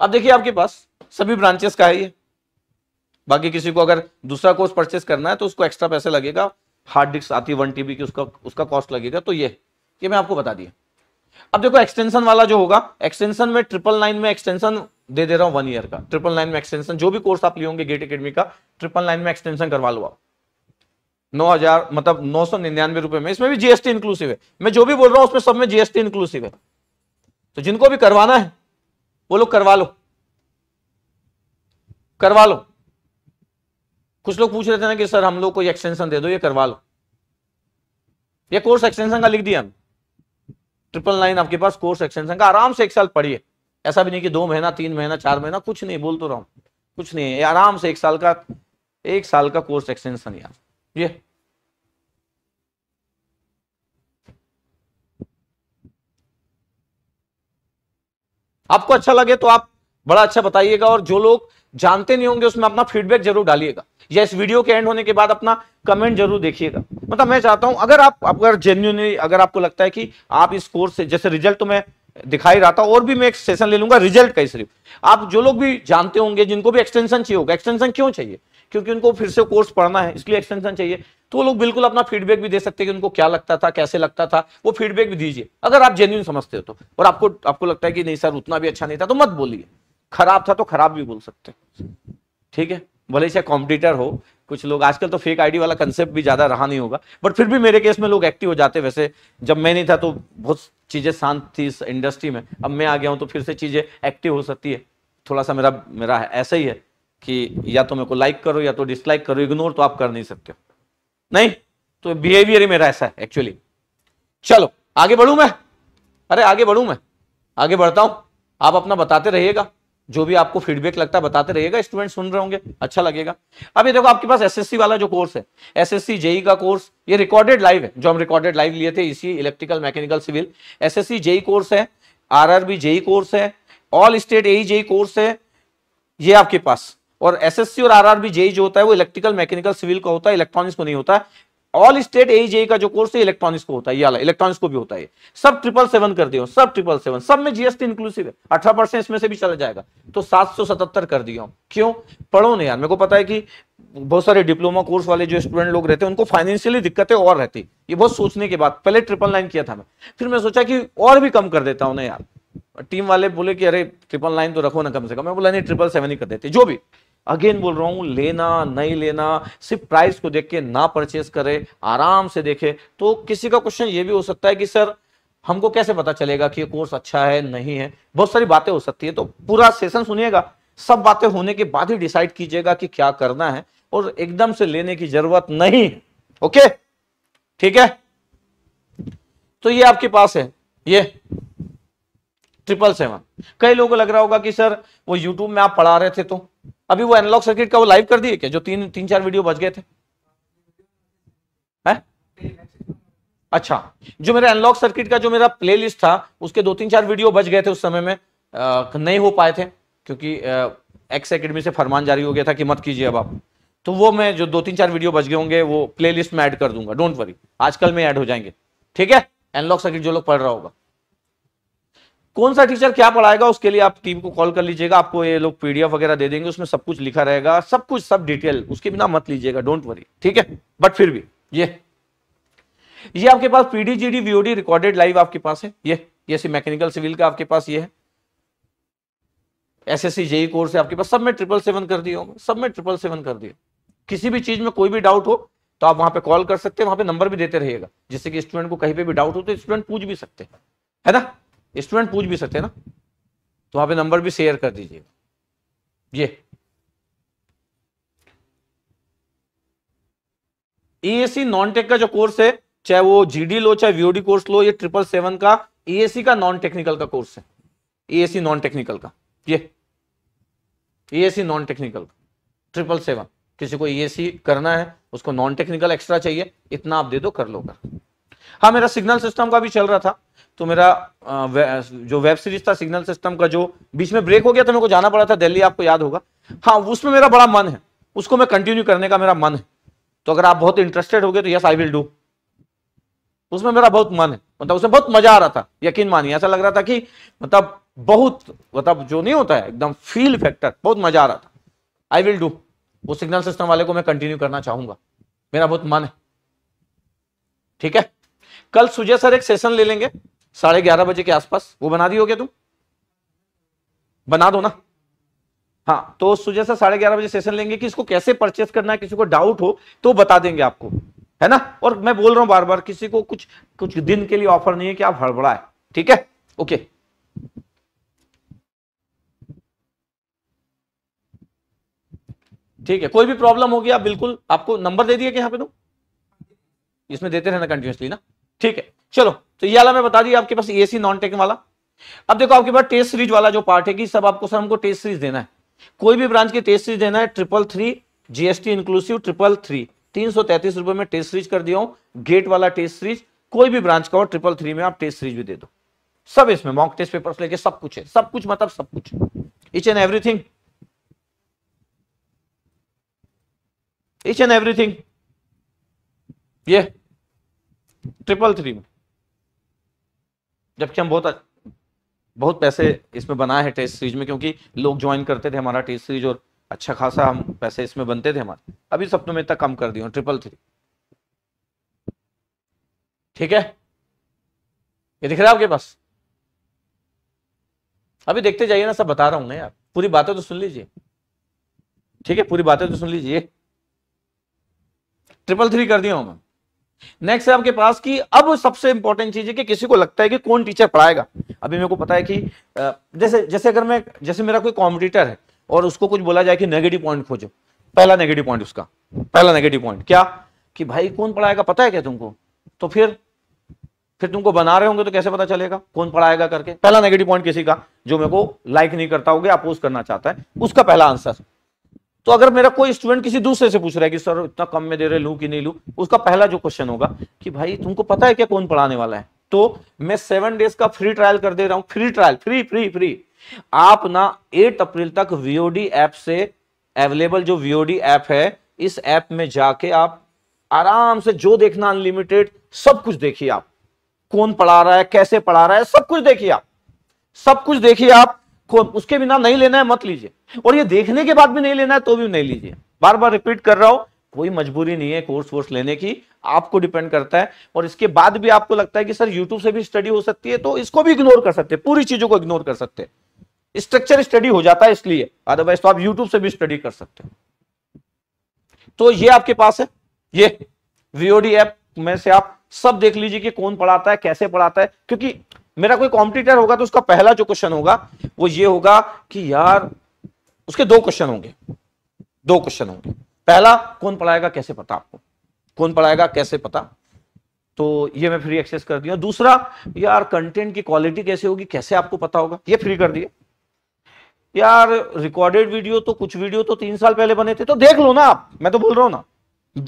Speaker 1: अब देखिए आपके पास सभी ब्रांचेस का है ये बाकी किसी को अगर दूसरा कोर्स परचेस करना है तो उसको एक्स्ट्रा पैसे लगेगा हार्ड डिस्क आती है वन टीबी की उसका उसका कॉस्ट लगेगा तो ये ये मैं आपको बता दिया अब देखो एक्सटेंशन वाला जो होगा एक्सटेंशन में ट्रिपल नाइन में एक्सटेंशन दे दे रहा हूं वन ईयर का ट्रिपल नाइन में एक्सटेंशन जो भी कोर्स आप लियोगे गेट अकेडमी का ट्रिपल नाइन में एक्सटेंशन करवा लो आप नौ हजार मतलब नौ सौ निन्यानवे रुपए में इसमें भी जीएसटी इंक्लूसिव है मैं जो भी बोल रहा हूं उसमें सब में जीएसटी इंक्लूसिव है तो जिनको भी करवाना है वो लोग करवा लो करवा लो कुछ लोग पूछ रहे थे ना कि सर हम लोग को एक्सटेंशन दे दो ये करवा लो ये कोर्स एक्सटेंशन का लिख दिया ट्रिपल नाइन आपके पास कोर्स एक्सटेंशन का आराम से एक साल पढ़िए ऐसा भी नहीं कि दो महीना तीन महीना चार महीना कुछ नहीं बोल तो रहा हूं कुछ नहीं है आराम से एक साल का एक साल का कोर्स एक्सटेंशन यार ये आपको अच्छा लगे तो आप बड़ा अच्छा बताइएगा और जो लोग जानते नहीं होंगे उसमें अपना फीडबैक जरूर डालिएगा या इस वीडियो के एंड होने के बाद अपना कमेंट जरूर देखिएगा मतलब मैं चाहता हूं अगर आप अगर जेन्यूनली अगर आपको लगता है कि आप इस कोर्स से जैसे रिजल्ट तो मैं दिखाई रहा था और भी मैं एक सेशन ले लूंगा रिजल्ट का सिर्फ आप जो लोग भी जानते होंगे जिनको भी एक्सटेंशन चाहिए होगा एक्सटेंशन क्यों चाहिए क्योंकि उनको फिर से कोर्स पढ़ना है इसलिए एक्सटेंशन चाहिए तो वो लोग बिल्कुल अपना फीडबैक भी दे सकते हैं कि उनको क्या लगता था कैसे लगता था वो फीडबैक भी दीजिए अगर आप जेन्यून समझते हो तो और आपको आपको लगता है कि नहीं सर उतना भी अच्छा नहीं था तो मत बोलिए खराब था तो खराब भी बोल सकते ठीक है भले से कॉम्पिटिटर हो कुछ लोग आजकल तो फेक आईडी वाला कंसेप्ट भी ज्यादा रहा नहीं होगा बट फिर भी मेरे केस में लोग एक्टिव हो जाते वैसे जब मैं नहीं था तो बहुत चीजें शांत थी इस इंडस्ट्री में अब मैं आ गया हूँ तो फिर से चीजें एक्टिव हो सकती है थोड़ा सा मेरा मेरा ऐसा ही है कि या तो मेरे को लाइक करो या तो डिसलाइक करो इग्नोर तो आप कर नहीं सकते हो नहीं तो बिहेवियर ही मेरा ऐसा है एक्चुअली चलो आगे बढ़ू मैं अरे आगे बढ़ू मैं आगे बढ़ता हूं आप अपना बताते रहिएगा जो भी आपको फीडबैक लगता है बताते रहिएगा स्टूडेंट सुन रहे होंगे अच्छा लगेगा अभी देखो आपके पास एसएससी वाला जो कोर्स है एसएससी जेई e का कोर्स ये रिकॉर्डेड लाइव है जो हम रिकॉर्डेड लाइव लिए थे इसी electrical mechanical civil SSC JE course है आरआरबी जेई कोर्स है all state A JE course है ये आपके पास और सी और आरआरबी जेई e जो होता है वो इलेक्ट्रिकल मैकेनिकल सिविल का होता है इलेक्ट्रॉनिक्स को नहीं होता है ऑल स्टेट एज का जो कोर्स है इलेक्ट्रॉनिक्स को होता है इलेक्ट्रॉनिक्स को भी होता है सब ट्रिपल सेवन कर दिया सब ट्रिपल सेवन सब में जीएसटी इंक्लूसिव है अठारह परसेंट इसमें से भी चला जाएगा तो सात सौ सतहत्तर कर दिया हूं क्यों पढ़ो नहीं यार मेरे को पता है कि बहुत सारे डिप्लोमा कोर्स वाले जो स्टूडेंट लोग रहते हैं उनको फाइनेंशियली दिक्कतें और रहती ये बहुत सोचने के बाद पहले ट्रिपल नाइन किया था मैं फिर मैं सोचा कि और भी कम कर देता हूं ना यार टीम वाले बोले कि अरे ट्रिपल नाइन तो रखो ना कम से कम मैं बोला नहीं ट्रिपल सेवन ही कर देते जो भी अगेन बोल रहा हूं लेना नहीं लेना सिर्फ प्राइस को देख के ना परचेस करें आराम से देखें तो किसी का क्वेश्चन ये भी हो सकता है कि सर हमको कैसे पता चलेगा कि ये कोर्स अच्छा है नहीं है बहुत सारी बातें हो सकती है तो पूरा सेशन सुनिएगा सब बातें होने के बाद ही डिसाइड कीजिएगा कि क्या करना है और एकदम से लेने की जरूरत नहीं है ओके ठीक है तो ये आपके पास है ये ट्रिपल सेवन कई लोगों को लग रहा होगा कि सर वो यूट्यूब में आप पढ़ा रहे थे तो अभी वो एनालॉग सर्किट का वो लाइव कर दिए क्या जो तीन तीन चार वीडियो बच गए थे है? अच्छा जो मेरा एनालॉग सर्किट का जो मेरा प्लेलिस्ट था उसके दो तीन चार वीडियो बच गए थे उस समय में आ, नहीं हो पाए थे क्योंकि एक्स एकेडमी से फरमान जारी हो गया था कि मत कीजिए अब आप तो वो मैं जो दो तीन चार वीडियो बच गए होंगे वो प्लेलिस्ट में ऐड कर दूंगा डोंट वरी आजकल में ऐड हो जाएंगे ठीक है एनलॉग सर्किट जो लोग पढ़ रहा होगा कौन सा टीचर क्या पढ़ाएगा उसके लिए आप टीम को कॉल कर लीजिएगा आपको ये लोग पीडीएफ वगैरह दे देंगे उसमें सब कुछ लिखा रहेगा सब कुछ सब डिटेल उसके बिना मत लीजिएगा डोंट वरी ठीक है बट फिर भी ये ये आपके पास PD GD VOD recorded live आपके पास है ये ये मैकेनिकल सिविल का आपके पास ये है S S C JE course है आपके पास सब में ट्रिपल सेवन कर दिया होगा सब में ट्रिपल सेवन कर दिया किसी भी चीज में कोई भी डाउट हो तो आप वहां पे कॉल कर सकते हैं वहां पे नंबर भी देते रहिएगा जिससे कि स्टूडेंट को कहीं पे भी डाउट हो तो स्टूडेंट पूछ भी सकते हैं है ना स्टूडेंट पूछ भी सकते हैं ना तो वहां पे नंबर भी शेयर कर दीजिए ये ईएससी नॉन टेक का जो कोर्स है चाहे वो जीडी लो चाहे वीओडी कोर्स लो ये ट्रिपल सेवन का ईएससी e का नॉन टेक्निकल का कोर्स है ईएससी नॉन टेक्निकल का ये ईएससी नॉन टेक्निकल का ट्रिपल सेवन किसी को ईएससी e करना है उसको नॉन टेक्निकल एक्स्ट्रा चाहिए इतना आप दे दो कर लो कर हाँ मेरा सिग्नल सिस्टम का भी चल रहा था तो मेरा जो वेब सीरीज था सिग्नल सिस्टम का जो बीच में ब्रेक हो गया तो मेरे को जाना पड़ा था दिल्ली आपको याद होगा हाँ उसमें मेरा बड़ा मन है उसको मैं कंटिन्यू करने का मेरा मन है तो अगर आप बहुत इंटरेस्टेड हो गए तो यस आई विल डू उसमें मेरा बहुत मन है मतलब उसमें बहुत मजा आ रहा था यकीन मानिए ऐसा लग रहा था कि मतलब बहुत मतलब जो नहीं होता है एकदम फील फैक्टर बहुत मजा आ रहा था आई विल डू वो सिग्नल सिस्टम वाले को मैं कंटिन्यू करना चाहूंगा मेरा बहुत मन है ठीक है कल सुजय सर एक सेशन ले लेंगे साढ़े ग्यारह बजे के आसपास वो बना दी हो गया तुम बना दो ना हाँ तो सुजय सर साढ़े ग्यारह बजे सेशन लेंगे कि इसको कैसे परचेस करना है किसी को डाउट हो तो बता देंगे आपको है ना और मैं बोल रहा हूं बार बार किसी को कुछ कुछ दिन के लिए ऑफर नहीं है कि आप हड़बड़ा है ठीक है ओके ठीक है कोई भी प्रॉब्लम होगी आप बिल्कुल आपको नंबर दे दिया कि यहां पे तो इसमें देते रहना कंटिन्यूसली ना ठीक है चलो तो ये वाला मैं बता दिया आपके पास एसी नॉन टेक वाला अब देखो आपके पास टेस्ट सीरीज वाला जो पार्ट है कि सब आपको सर हमको टेस्ट सीरीज देना है कोई भी ब्रांच की टेस्ट सीरीज देना है triple three GST inclusive triple three तीन सौ तैतीस रुपए में टेस्ट सीरीज कर दिया हूं गेट वाला टेस्ट सीरीज कोई भी ब्रांच का हो ट्रिपल थ्री में आप टेस्ट सीरीज भी दे दो सब इसमें मॉक टेस्ट पेपर लेके सब कुछ है सब कुछ मतलब सब कुछ each and everything each and everything ये ट्रिपल थ्री में जबकि हम बहुत बहुत पैसे इसमें बनाए हैं टेस्ट सीरीज में क्योंकि लोग ज्वाइन करते थे हमारा टेस्ट सीरीज और अच्छा खासा हम पैसे इसमें बनते थे हमारे अभी सपनों में इतना कम कर दिया ट्रिपल थ्री ठीक है ये दिख रहा है आपके पास अभी देखते जाइए ना सब बता रहा हूं ना यार पूरी बातें तो सुन लीजिए ठीक है पूरी बातें तो सुन लीजिए ट्रिपल थ्री कर दिया हूं मैं नेक्स्ट है आपके पास की अब सबसे इंपॉर्टेंट चीज है कि किसी को लगता है कि कौन टीचर पढ़ाएगा अभी मेरे को पता है कि जैसे जैसे अगर मैं जैसे मेरा कोई कॉम्पिटिटर है और उसको कुछ बोला जाए कि नेगेटिव पॉइंट खोजो पहला नेगेटिव पॉइंट उसका पहला नेगेटिव पॉइंट क्या कि भाई कौन पढ़ाएगा पता है क्या तुमको तो फिर फिर तुमको बना रहे होंगे तो कैसे पता चलेगा कौन पढ़ाएगा करके पहला नेगेटिव पॉइंट किसी का जो मेरे को लाइक नहीं करता होगा अपोज करना चाहता है उसका पहला आंसर तो अगर मेरा कोई स्टूडेंट किसी दूसरे से पूछ रहा है कि सर इतना कम में दे रहे लू कि नहीं लू उसका पहला जो क्वेश्चन होगा कि भाई तुमको पता है क्या कौन पढ़ाने वाला है तो मैं सेवन डेज का फ्री ट्रायल कर दे रहा हूं free trial free free free आप ना एट अप्रैल तक वीओडी ऐप से अवेलेबल जो वीओडी ऐप है इस ऐप में जाके आप आराम से जो देखना अनलिमिटेड सब कुछ देखिए आप कौन पढ़ा रहा है कैसे पढ़ा रहा है सब कुछ देखिए आप सब कुछ देखिए आप उसके बिना नहीं लेना है मत लीजिए और ये देखने के बाद भी नहीं लेना है तो भी नहीं लीजिए बार बार रिपीट कर रहा हूं कोई मजबूरी नहीं है कोर्स वोर्स लेने की आपको डिपेंड करता है और इसके बाद भी आपको लगता है कि सर यूट्यूब से भी स्टडी हो सकती है तो इसको भी इग्नोर कर सकते हैं पूरी चीजों को इग्नोर कर सकते हैं स्ट्रक्चर स्टडी हो जाता है इसलिए अदरवाइज तो आप यूट्यूब से भी स्टडी कर सकते हैं तो ये आपके पास है ये वीओडी एप में से आप सब देख लीजिए कि कौन पढ़ाता है कैसे पढ़ाता है क्योंकि मेरा कोई कॉम्पिटिटर होगा तो उसका पहला जो क्वेश्चन होगा वो ये होगा कि यार उसके दो क्वेश्चन होंगे दो क्वेश्चन होंगे पहला कौन पढ़ाएगा कैसे पता आपको कौन पढ़ाएगा कैसे पता तो ये मैं फ्री एक्सेस कर दिया दूसरा यार कंटेंट की क्वालिटी कैसे होगी कैसे आपको पता होगा ये फ्री कर दिए यार रिकॉर्डेड वीडियो तो कुछ वीडियो तो तीन साल पहले बने थे तो देख लो ना आप मैं तो बोल रहा हूँ ना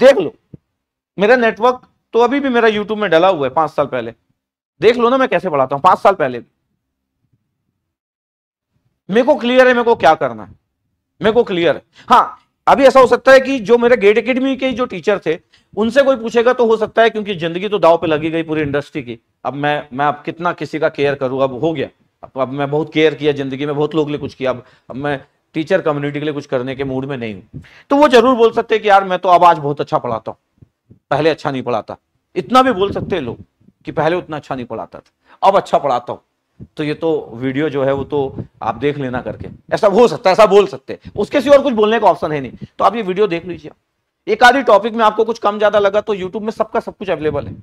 Speaker 1: देख लो मेरा नेटवर्क तो अभी भी मेरा यूट्यूब में डला हुआ है पांच साल पहले देख लो ना मैं कैसे पढ़ाता हूं पांच साल पहले भी मेरे को क्लियर है मेरे को क्या करना है मेरे को क्लियर है हाँ अभी ऐसा हो सकता है कि जो मेरे गेट अकेडमी के जो टीचर थे उनसे कोई पूछेगा तो हो सकता है क्योंकि जिंदगी तो दाव पे लगी गई पूरी इंडस्ट्री की अब मैं मैं अब कितना किसी का केयर करूँ अब हो गया अब, अब मैं बहुत केयर किया जिंदगी में बहुत लोग लिए कुछ किया अब, अब मैं टीचर कम्युनिटी के लिए कुछ करने के मूड में नहीं हूं तो वो जरूर बोल सकते हैं कि यार मैं तो अब आज बहुत अच्छा पढ़ाता हूँ पहले अच्छा नहीं पढ़ाता इतना भी बोल सकते हैं लोग कि पहले उतना अच्छा नहीं पढ़ाता था अब अच्छा पढ़ाता हूं तो ये तो वीडियो जो है वो तो आप देख लेना करके ऐसा हो सकता है ऐसा बोल सकते हैं उसके सिवा कुछ बोलने का ऑप्शन है नहीं तो आप ये वीडियो देख लीजिए एक आधी टॉपिक में आपको कुछ कम ज्यादा लगा तो यूट्यूब में सबका सब कुछ अवेलेबल है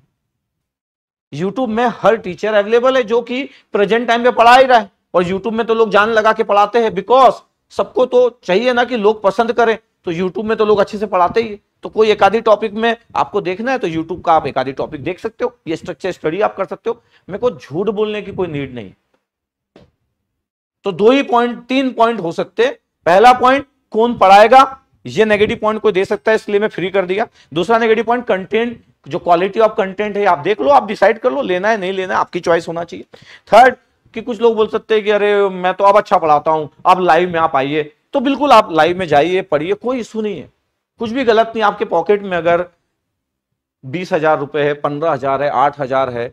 Speaker 1: यूट्यूब में हर टीचर अवेलेबल है जो कि प्रेजेंट टाइम पे पढ़ा ही रहा है और यूट्यूब में तो लोग जान लगा के पढ़ाते हैं बिकॉज सबको तो चाहिए ना कि लोग पसंद करें तो यूट्यूब में तो लोग अच्छे से पढ़ाते ही है तो कोई एक आधी टॉपिक में आपको देखना है तो यूट्यूब का आप एक आधी टॉपिक देख सकते हो ये स्ट्रक्चर स्टडी आप कर सकते हो मेरे को झूठ बोलने की कोई नीड नहीं तो दो ही पॉइंट तीन पॉइंट हो सकते पहला पॉइंट कौन पढ़ाएगा ये नेगेटिव पॉइंट कोई दे सकता है इसलिए मैं फ्री कर दिया दूसरा नेगेटिव पॉइंट कंटेंट जो क्वालिटी ऑफ कंटेंट है आप देख लो आप डिसाइड कर लो लेना है नहीं लेना है आपकी चॉइस होना चाहिए थर्ड कि कुछ लोग बोल सकते हैं कि अरे मैं तो अब अच्छा पढ़ाता हूँ अब लाइव में आप आइए तो बिल्कुल आप लाइव में जाइए पढ़िए कोई इशू नहीं है कुछ भी गलत नहीं आपके पॉकेट में अगर बीस हजार रुपए है पंद्रह हजार है आठ हजार है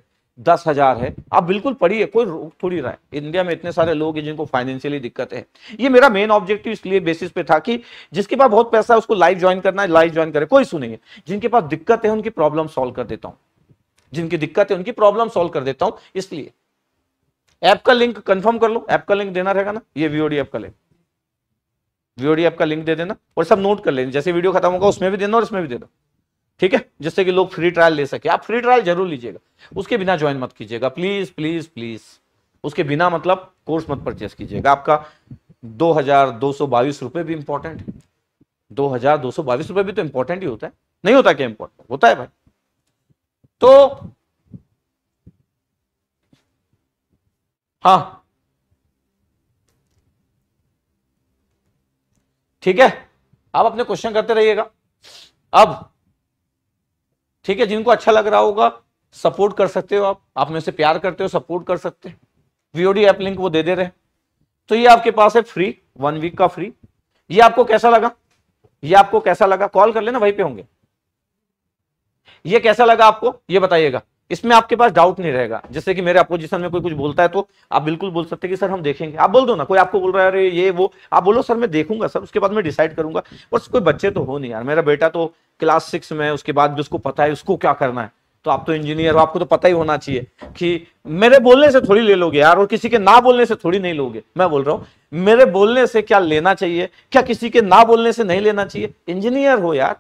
Speaker 1: दस हजार है आप बिल्कुल पढ़िए कोई रोक थोड़ी रहा है इंडिया में इतने सारे लोग हैं जिनको फाइनेंशियली दिक्कत है ये मेरा मेन ऑब्जेक्टिव इसलिए बेसिस पे था कि जिसके पास बहुत पैसा है उसको लाइव ज्वाइन करना है लाइव ज्वाइन करे कोई सुनिए जिनके पास दिक्कत है उनकी प्रॉब्लम सॉल्व कर देता हूं जिनकी दिक्कत है उनकी प्रॉब्लम सॉल्व कर देता हूं इसलिए ऐप का लिंक कंफर्म कर लो ऐप का लिंक देना रहेगा ना ये वीओडी ऐप का लिंक वीओडी आपका लिंक दे देना और सब नोट कर लेना जैसे वीडियो खत्म होगा उसमें भी देना और इसमें भी देना ठीक है जिससे कि लोग फ्री ट्रायल ले सके आप फ्री ट्रायल जरूर लीजिएगा उसके बिना ज्वाइन मत कीजिएगा प्लीज प्लीज प्लीज उसके बिना मतलब कोर्स मत परचेस कीजिएगा आपका दो हजार दो सौ बाईस रुपये भी इंपॉर्टेंट है दो हजार दो सौ बाईस रुपये भी तो इंपॉर्टेंट ही होता है नहीं होता क्या इंपॉर्टेंट होता है भाई तो हाँ ठीक है आप अपने क्वेश्चन करते रहिएगा अब ठीक है जिनको अच्छा लग रहा होगा सपोर्ट कर सकते हो आप आप में से प्यार करते हो सपोर्ट कर सकते हैं वीओडी ऐप लिंक वो दे दे रहे हैं तो ये आपके पास है फ्री वन वीक का फ्री ये आपको कैसा लगा ये आपको कैसा लगा कॉल कर लेना वहीं पे होंगे ये कैसा लगा आपको ये बताइएगा इसमें आपके पास डाउट नहीं रहेगा जैसे कि मेरे अपोजिशन में कोई कुछ बोलता है तो आप बिल्कुल बोल सकते कि सर हम देखेंगे आप बोल दो ना कोई आपको बोल रहा है अरे ये वो आप बोलो सर मैं देखूंगा सर उसके बाद मैं डिसाइड करूंगा बस कोई बच्चे तो हो नहीं यार मेरा बेटा तो क्लास सिक्स में उसके बाद भी उसको पता है उसको क्या करना है तो आप तो इंजीनियर हो आपको तो पता ही होना चाहिए कि मेरे बोलने से थोड़ी ले लोगे यार और किसी के ना बोलने से थोड़ी नहीं लोगे मैं बोल रहा हूँ मेरे बोलने से क्या लेना चाहिए क्या किसी के ना बोलने से नहीं लेना चाहिए इंजीनियर हो यार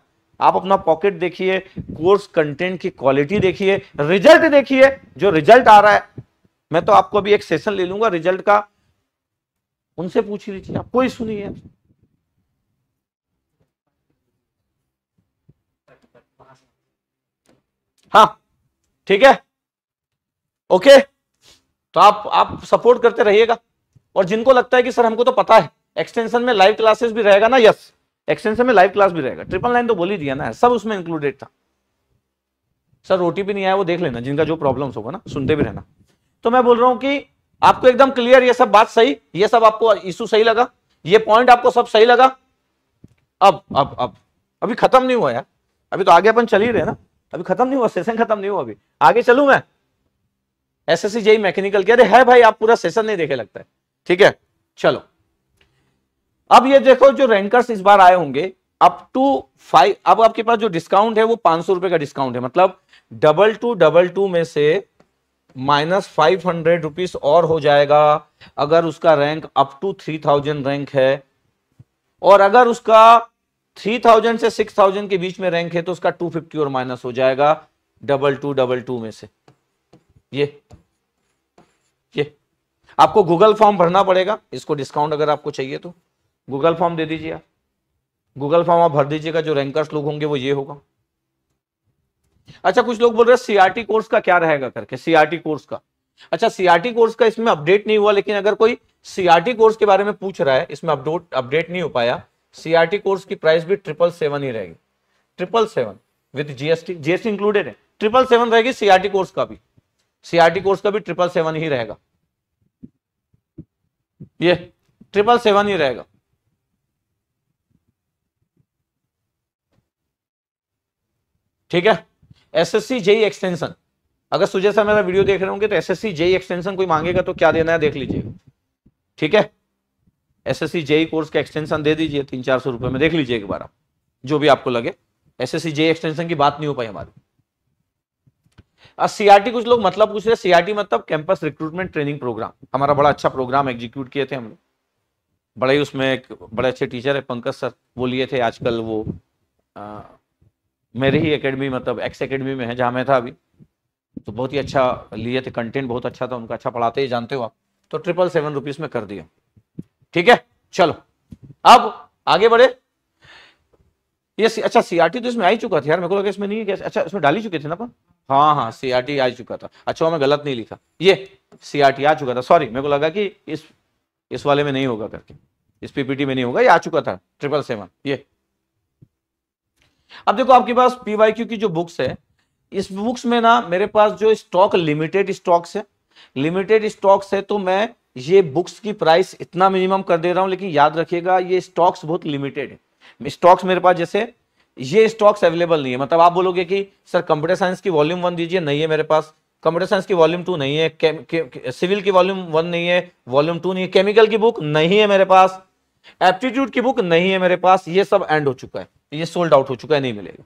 Speaker 1: आप अपना पॉकेट देखिए कोर्स कंटेंट की क्वालिटी देखिए रिजल्ट देखिए जो रिजल्ट आ रहा है मैं तो आपको अभी एक सेशन ले लूंगा रिजल्ट का उनसे पूछ लीजिए आप कोई सुनिए हाँ ठीक है ओके तो आप आप सपोर्ट करते रहिएगा और जिनको लगता है कि सर हमको तो पता है एक्सटेंशन में लाइव क्लासेस भी रहेगा ना यस एक्सटेंशन में लाइव क्लास भी रहेगा ट्रिपल नाइन तो बोल ही दिया ना सब उसमें इंक्लूडेड था सर ओटीपी नहीं आया वो देख लेना जिनका जो प्रॉब्लम होगा ना सुनते भी रहना तो मैं बोल रहा हूँ कि आपको एकदम क्लियर ये सब बात सही ये सब आपको इशू सही लगा ये पॉइंट आपको सब सही लगा अब अब अब अभी खत्म नहीं हुआ यार अभी तो आगे अपन चल ही रहे ना अभी खत्म नहीं हुआ सेशन खत्म नहीं हुआ अभी आगे चलू मैं S S C JE mechanical के अरे है भाई आप पूरा सेशन नहीं देखे लगता है ठीक है चलो अब ये देखो जो रैंकर्स इस बार आए होंगे अप टू फाइव अब आपके पास जो डिस्काउंट है वो पांच सौ रुपए का डिस्काउंट है मतलब डबल टू डबल टू में से माइनस फाइव हंड्रेड रुपीज और हो जाएगा अगर उसका rank up to three thousand rank है और अगर उसका थ्री थाउजेंड से सिक्स थाउजेंड के बीच में रैंक है तो उसका टू फिफ्टी और माइनस हो जाएगा डबल टू डबल टू में से ये ये आपको गूगल फॉर्म भरना पड़ेगा इसको डिस्काउंट अगर आपको चाहिए तो गूगल फॉर्म दे दीजिए आप गूगल फॉर्म आप भर दीजिएगा जो रैंकर्स लोग होंगे वो ये होगा अच्छा कुछ लोग बोल रहे हैं सीआरटी कोर्स का क्या रहेगा करके सीआरटी कोर्स का अच्छा सीआरटी कोर्स का इसमें अपडेट नहीं हुआ लेकिन अगर कोई सीआरटी कोर्स के बारे में पूछ रहा है इसमें अपडेट अपडेट नहीं हो पाया सीआरटी कोर्स की प्राइस भी ट्रिपल सेवन ही रहेगी triple seven with GST GST included है ट्रिपल सेवन रहेगी सीआरटी कोर्स का भी सीआरटी कोर्स का भी ट्रिपल सेवन ही रहेगा ये ट्रिपल सेवन ही रहेगा ठीक है एसएससी जेई एक्सटेंशन अगर सुजय सर मेरा वीडियो देख रहे होंगे तो एसएससी जेई एक्सटेंशन कोई मांगेगा तो क्या देना है देख लीजिएगा ठीक है एसएससी जेई कोर्स का एक्सटेंशन दे दीजिए तीन चार सौ रुपए में देख लीजिए एक बार आप जो भी आपको लगे एसएससी जेई एक्सटेंशन की बात नहीं हो पाई हमारी सीआरटी कुछ लोग मतलब पूछ रहे सीआरटी मतलब कैंपस रिक्रूटमेंट ट्रेनिंग प्रोग्राम हमारा बड़ा अच्छा प्रोग्राम एग्जीक्यूट किए थे हम लोग बड़े ही उसमें एक बड़े अच्छे टीचर है पंकज सर वो लिए थे आजकल वो मेरे ही एकेडमी मतलब एक्स एकेडमी में है जहाँ मैं था अभी तो बहुत ही अच्छा लिए थे कंटेंट बहुत अच्छा था उनका अच्छा पढ़ाते ही जानते हो आप तो ट्रिपल सेवन रुपीज में कर दिया ठीक है चलो अब आगे बढ़े ये सी, अच्छा सीआरटी तो इसमें आ चुका था यार मेरे को लगा इसमें नहीं है अच्छा इसमें डाली चुके थे ना अपन हाँ हाँ सीआरटी आ चुका था अच्छा मैं गलत नहीं लिखा ये सीआरटी आ चुका था सॉरी मेरे को लगा कि इस इस वाले में नहीं होगा करके इस पीपीटी में नहीं होगा ये आ चुका था ट्रिपल सेवन ये अब देखो आपके पास क्यू की जो बुक्स है इस बुक्स में ना मेरे पास जो स्टॉक लिमिटेड स्टॉक्स है लिमिटेड स्टॉक्स है तो मैं ये बुक्स की प्राइस इतना मिनिमम कर दे रहा हूं लेकिन याद रखिएगा ये स्टॉक्स बहुत लिमिटेड है स्टॉक्स मेरे पास जैसे ये स्टॉक्स अवेलेबल नहीं है मतलब आप बोलोगे कि सर कंप्यूटर साइंस की वॉल्यूम वन दीजिए नहीं है मेरे पास कंप्यूटर साइंस की वॉल्यूम टू नहीं है सिविल की वॉल्यूम वन नहीं है वॉल्यूम टू नहीं है केमिकल की बुक नहीं है मेरे पास एप्टीट्यूड की बुक नहीं है मेरे पास ये सब एंड हो चुका है ये सोल्ड आउट हो चुका है नहीं मिलेगा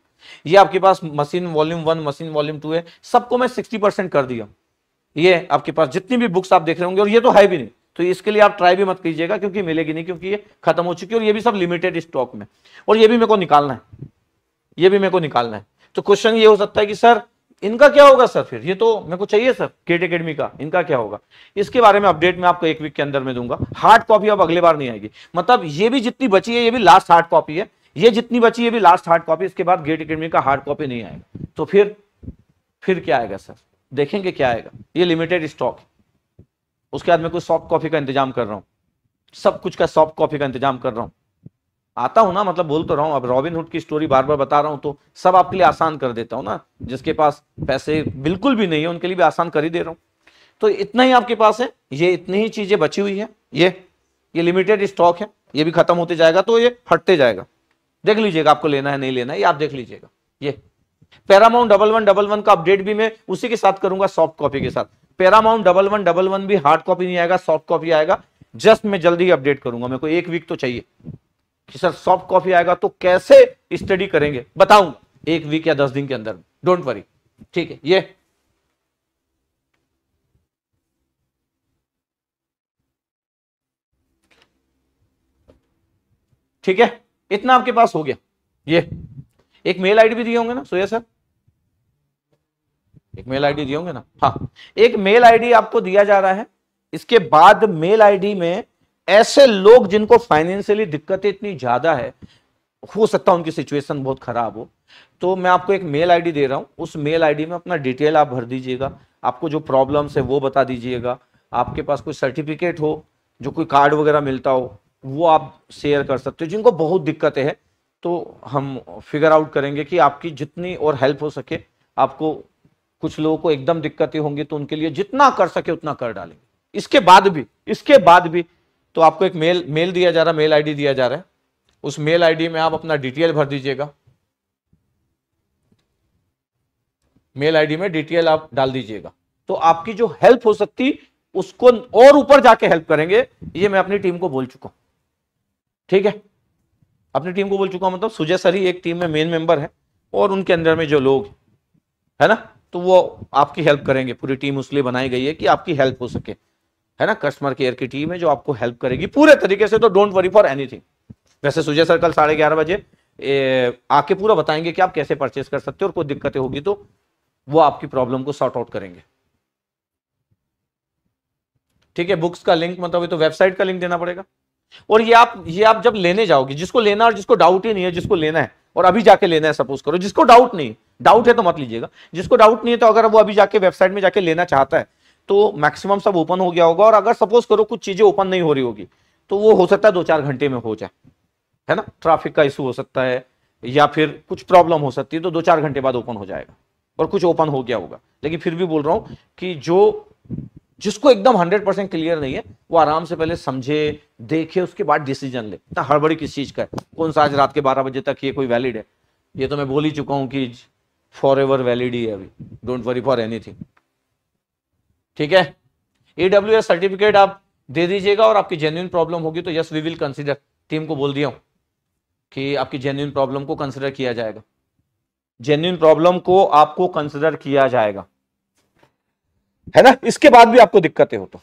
Speaker 1: ये आपके पास machine volume one machine volume two है सबको मैं सिक्सटी परसेंट कर दिया ये आपके पास जितनी भी बुक्स आप देख रहे होंगे और ये तो है भी नहीं तो इसके लिए आप ट्राई भी मत कीजिएगा क्योंकि मिलेगी नहीं क्योंकि ये खत्म हो चुकी है और ये भी सब लिमिटेड स्टॉक में और ये भी मेरे को निकालना है ये भी मेरे को निकालना है तो क्वेश्चन ये हो सकता है कि सर इनका क्या होगा सर फिर ये तो मेरे को चाहिए सर केट अकेडमी का इनका क्या होगा इसके बारे में अपडेट में आपको एक वीक के अंदर में दूंगा हार्ड कॉपी अब अगले बार नहीं आएगी मतलब ये भी जितनी बची है ये भी लास्ट हार्ड कॉपी है ये जितनी बची है भी लास्ट हार्ड कॉपी इसके बाद गेट अकेडमी का हार्ड कॉपी नहीं आएगा तो फिर फिर क्या आएगा सर देखेंगे क्या आएगा ये लिमिटेड स्टॉक उसके बाद मैं कुछ सॉफ्ट कॉपी का इंतजाम कर रहा हूँ सब कुछ का सॉफ्ट कॉपी का इंतजाम कर रहा हूँ आता हूँ ना मतलब बोल तो रहा हूँ अब रॉबिन हुड की स्टोरी बार बार बता रहा हूँ तो सब आपके लिए आसान कर देता हूँ ना जिसके पास पैसे बिल्कुल भी नहीं है उनके लिए भी आसान कर ही दे रहा हूँ तो इतना ही आपके पास है ये इतनी ही चीजें बची हुई है ये ये लिमिटेड स्टॉक है ये भी खत्म होते जाएगा तो ये हटते जाएगा देख लीजिएगा आपको लेना है नहीं लेना है ये आप देख लीजिएगा ये Paramount double one double one का अपडेट भी मैं उसी के साथ करूंगा सॉफ्ट कॉपी के साथ Paramount double one double one भी हार्ड कॉपी नहीं आएगा सॉफ्ट कॉपी आएगा जस्ट मैं जल्दी ही अपडेट करूंगा मेरे को एक वीक तो चाहिए कि सर सॉफ्ट कॉपी आएगा तो कैसे स्टडी करेंगे बताऊंगा एक वीक या दस दिन के अंदर डोंट वरी ठीक है ये ठीक है इतना आपके पास हो गया ये एक मेल आईडी भी दिए होंगे ना सोया सर एक मेल आईडी दिए होंगे ना हाँ एक मेल आईडी आपको दिया जा रहा है इसके बाद मेल आईडी में ऐसे लोग जिनको फाइनेंशियली दिक्कतें इतनी ज्यादा है हो सकता है उनकी सिचुएशन बहुत खराब हो तो मैं आपको एक मेल आईडी दे रहा हूं उस मेल आईडी में अपना डिटेल आप भर दीजिएगा आपको जो प्रॉब्लम्स है वो बता दीजिएगा आपके पास कोई सर्टिफिकेट हो जो कोई कार्ड वगैरह मिलता हो वो आप शेयर कर सकते हो जिनको बहुत दिक्कतें हैं तो हम फिगर आउट करेंगे कि आपकी जितनी और हेल्प हो सके आपको कुछ लोगों को एकदम दिक्कतें होंगी तो उनके लिए जितना कर सके उतना कर डालेंगे इसके बाद भी इसके बाद भी तो आपको एक मेल मेल दिया जा रहा है मेल आईडी दिया जा रहा है उस मेल आईडी में आप अपना डिटेल भर दीजिएगा मेल आईडी में डिटेल आप डाल दीजिएगा तो आपकी जो हेल्प हो सकती उसको और ऊपर जाके हेल्प करेंगे ये मैं अपनी टीम को बोल चुका हूं ठीक है अपनी टीम को बोल चुका मतलब सुजय सर ही एक टीम में मेन मेंबर है और उनके अंदर में जो लोग है ना तो वो आपकी हेल्प करेंगे पूरी टीम उस बनाई गई है कि आपकी हेल्प हो सके है ना कस्टमर केयर की टीम है जो आपको हेल्प करेगी पूरे तरीके से तो डोंट वरी फॉर एनीथिंग वैसे सुजय सर कल साढ़े ग्यारह बजे आके पूरा बताएंगे कि आप कैसे परचेस कर सकते हो और कोई दिक्कतें होगी तो वो आपकी प्रॉब्लम को सॉर्ट आउट करेंगे ठीक है बुक्स का लिंक मतलब तो वेबसाइट का लिंक देना पड़ेगा और ये आप ये आप जब लेने जाओगे जिसको लेना और जिसको डाउट ही नहीं है जिसको लेना है और अभी जाके लेना है सपोज करो जिसको डाउट नहीं डाउट है तो मत लीजिएगा जिसको डाउट नहीं है तो अगर वो अभी जाके वेबसाइट में जाके लेना चाहता है तो मैक्सिमम सब ओपन हो गया होगा और अगर सपोज करो कुछ चीजें ओपन नहीं हो रही होगी तो वो हो सकता है दो चार घंटे में हो जाए है ना ट्रैफिक का इशू हो सकता है या फिर कुछ प्रॉब्लम हो सकती है तो दो चार घंटे बाद ओपन हो जाएगा और कुछ ओपन हो गया होगा लेकिन फिर भी बोल रहा हूं कि जो जिसको एकदम हंड्रेड परसेंट क्लियर नहीं है वो आराम से पहले समझे देखे उसके बाद डिसीजन ले इतना हड़बड़ी किस चीज़ का है कौन सा आज रात के बारह बजे तक ये कोई वैलिड है ये तो मैं बोल ही चुका हूं कि फॉर एवर वैलिड ही है अभी डोंट वरी फॉर एनीथिंग ठीक है ईडब्ल्यू सर्टिफिकेट आप दे दीजिएगा और आपकी जेन्यून प्रॉब्लम होगी तो yes we will consider team को बोल दिया कि आपकी जेन्यून प्रॉब्लम को कंसिडर किया जाएगा जेन्यून प्रॉब्लम को आपको कंसिडर किया जाएगा है ना इसके बाद भी आपको दिक्कतें हो तो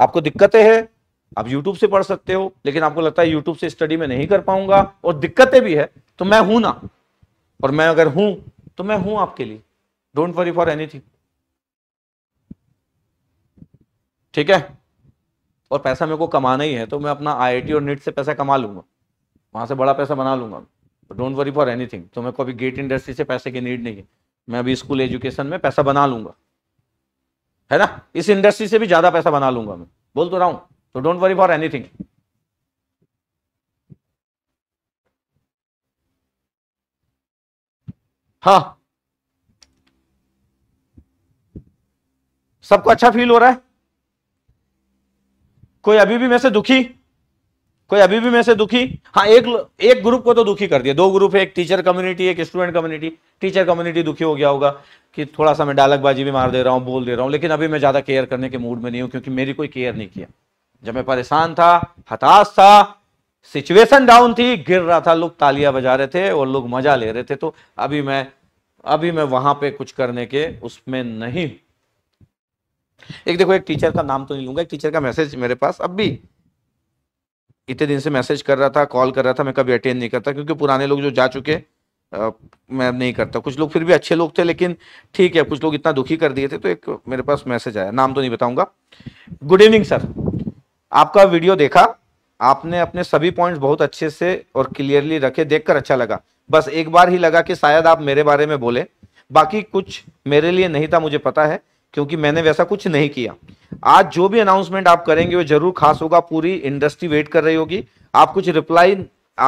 Speaker 1: आपको दिक्कतें हैं आप YouTube से पढ़ सकते हो लेकिन आपको लगता है YouTube से स्टडी में नहीं कर पाऊंगा और दिक्कतें भी है तो मैं हूं ना और मैं अगर हूं तो मैं हूं आपके लिए डोंट वरी फॉर एनीथिंग ठीक है और पैसा मेरे को कमाना ही है तो मैं अपना आई और नीट से पैसा कमा लूंगा वहां से बड़ा पैसा बना लूंगा डोंट वरी फॉर एनीथिंग तो मेरे को अभी गेट इंडस्ट्री से पैसे की नीड नहीं है मैं अभी स्कूल एजुकेशन में पैसा बना लूंगा है ना इस इंडस्ट्री से भी ज्यादा पैसा बना लूंगा मैं बोल तो रहा हूं तो डोंट वरी फॉर एनीथिंग हाँ सबको अच्छा फील हो रहा है कोई अभी भी मैं से दुखी कोई अभी भी मैं से दुखी हाँ एक एक ग्रुप को तो दुखी कर दिया दो ग्रुप है एक टीचर कम्युनिटी एक स्टूडेंट कम्युनिटी टीचर कम्युनिटी दुखी हो गया होगा कि थोड़ा सा मैं डालकबाजी भी मार दे रहा हूँ बोल दे रहा हूँ लेकिन अभी मैं ज़्यादा केयर करने के मूड में नहीं हूँ क्योंकि मेरी कोई केयर नहीं किया जब मैं परेशान था हताश था सिचुएशन डाउन थी गिर रहा था लोग तालियां बजा रहे थे और लोग मजा ले रहे थे तो अभी मैं अभी मैं वहां पे कुछ करने के उसमें नहीं एक देखो एक टीचर का नाम तो नहीं लूंगा एक टीचर का मैसेज मेरे पास अब भी इतने दिन से मैसेज कर रहा था कॉल कर रहा था मैं कभी अटेंड नहीं करता क्योंकि पुराने लोग जो जा चुके आ, मैं नहीं करता कुछ लोग फिर भी अच्छे लोग थे लेकिन ठीक है कुछ लोग इतना दुखी कर दिए थे तो एक मेरे पास मैसेज आया नाम तो नहीं बताऊंगा गुड इवनिंग सर आपका वीडियो देखा आपने अपने सभी पॉइंट्स बहुत अच्छे से और क्लियरली रखे देखकर अच्छा लगा बस एक बार ही लगा कि शायद आप मेरे बारे में बोले बाकी कुछ मेरे लिए नहीं था मुझे पता है क्योंकि मैंने वैसा कुछ नहीं किया आज जो भी अनाउंसमेंट आप करेंगे वो जरूर खास होगा पूरी इंडस्ट्री वेट कर रही होगी आप कुछ रिप्लाई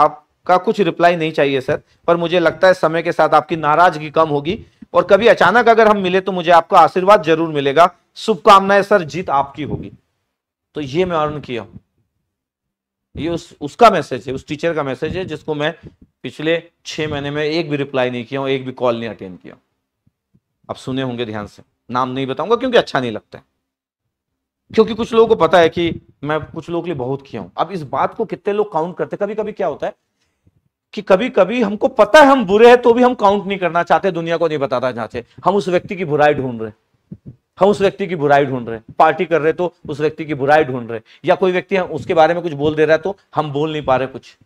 Speaker 1: आपका कुछ रिप्लाई नहीं चाहिए सर पर मुझे लगता है समय के साथ आपकी नाराजगी कम होगी और कभी अचानक अगर हम मिले तो मुझे आपका आशीर्वाद जरूर मिलेगा शुभकामनाएं सर जीत आपकी होगी तो ये मैं अर्न किया हूं ये उस उसका मैसेज है उस टीचर का मैसेज है जिसको मैं पिछले छह महीने में एक भी रिप्लाई नहीं किया एक भी कॉल नहीं अटेंड किया आप सुने होंगे ध्यान से नाम नहीं बताऊंगा क्योंकि अच्छा नहीं लगता है क्योंकि कुछ लोगों को पता है कि मैं कुछ लोगों के लिए बहुत किया हूं अब इस बात को कितने लोग काउंट करते कभी कभी क्या होता है कि कभी कभी हमको पता है हम बुरे हैं तो भी हम काउंट नहीं करना चाहते दुनिया को नहीं बताना चाहते हम उस व्यक्ति की बुराई ढूंढ रहे हम उस व्यक्ति की बुराई ढूंढ रहे पार्टी कर रहे तो उस व्यक्ति की बुराई ढूंढ रहे या कोई व्यक्ति उसके बारे में कुछ बोल दे रहा है तो हम बोल नहीं पा रहे कुछ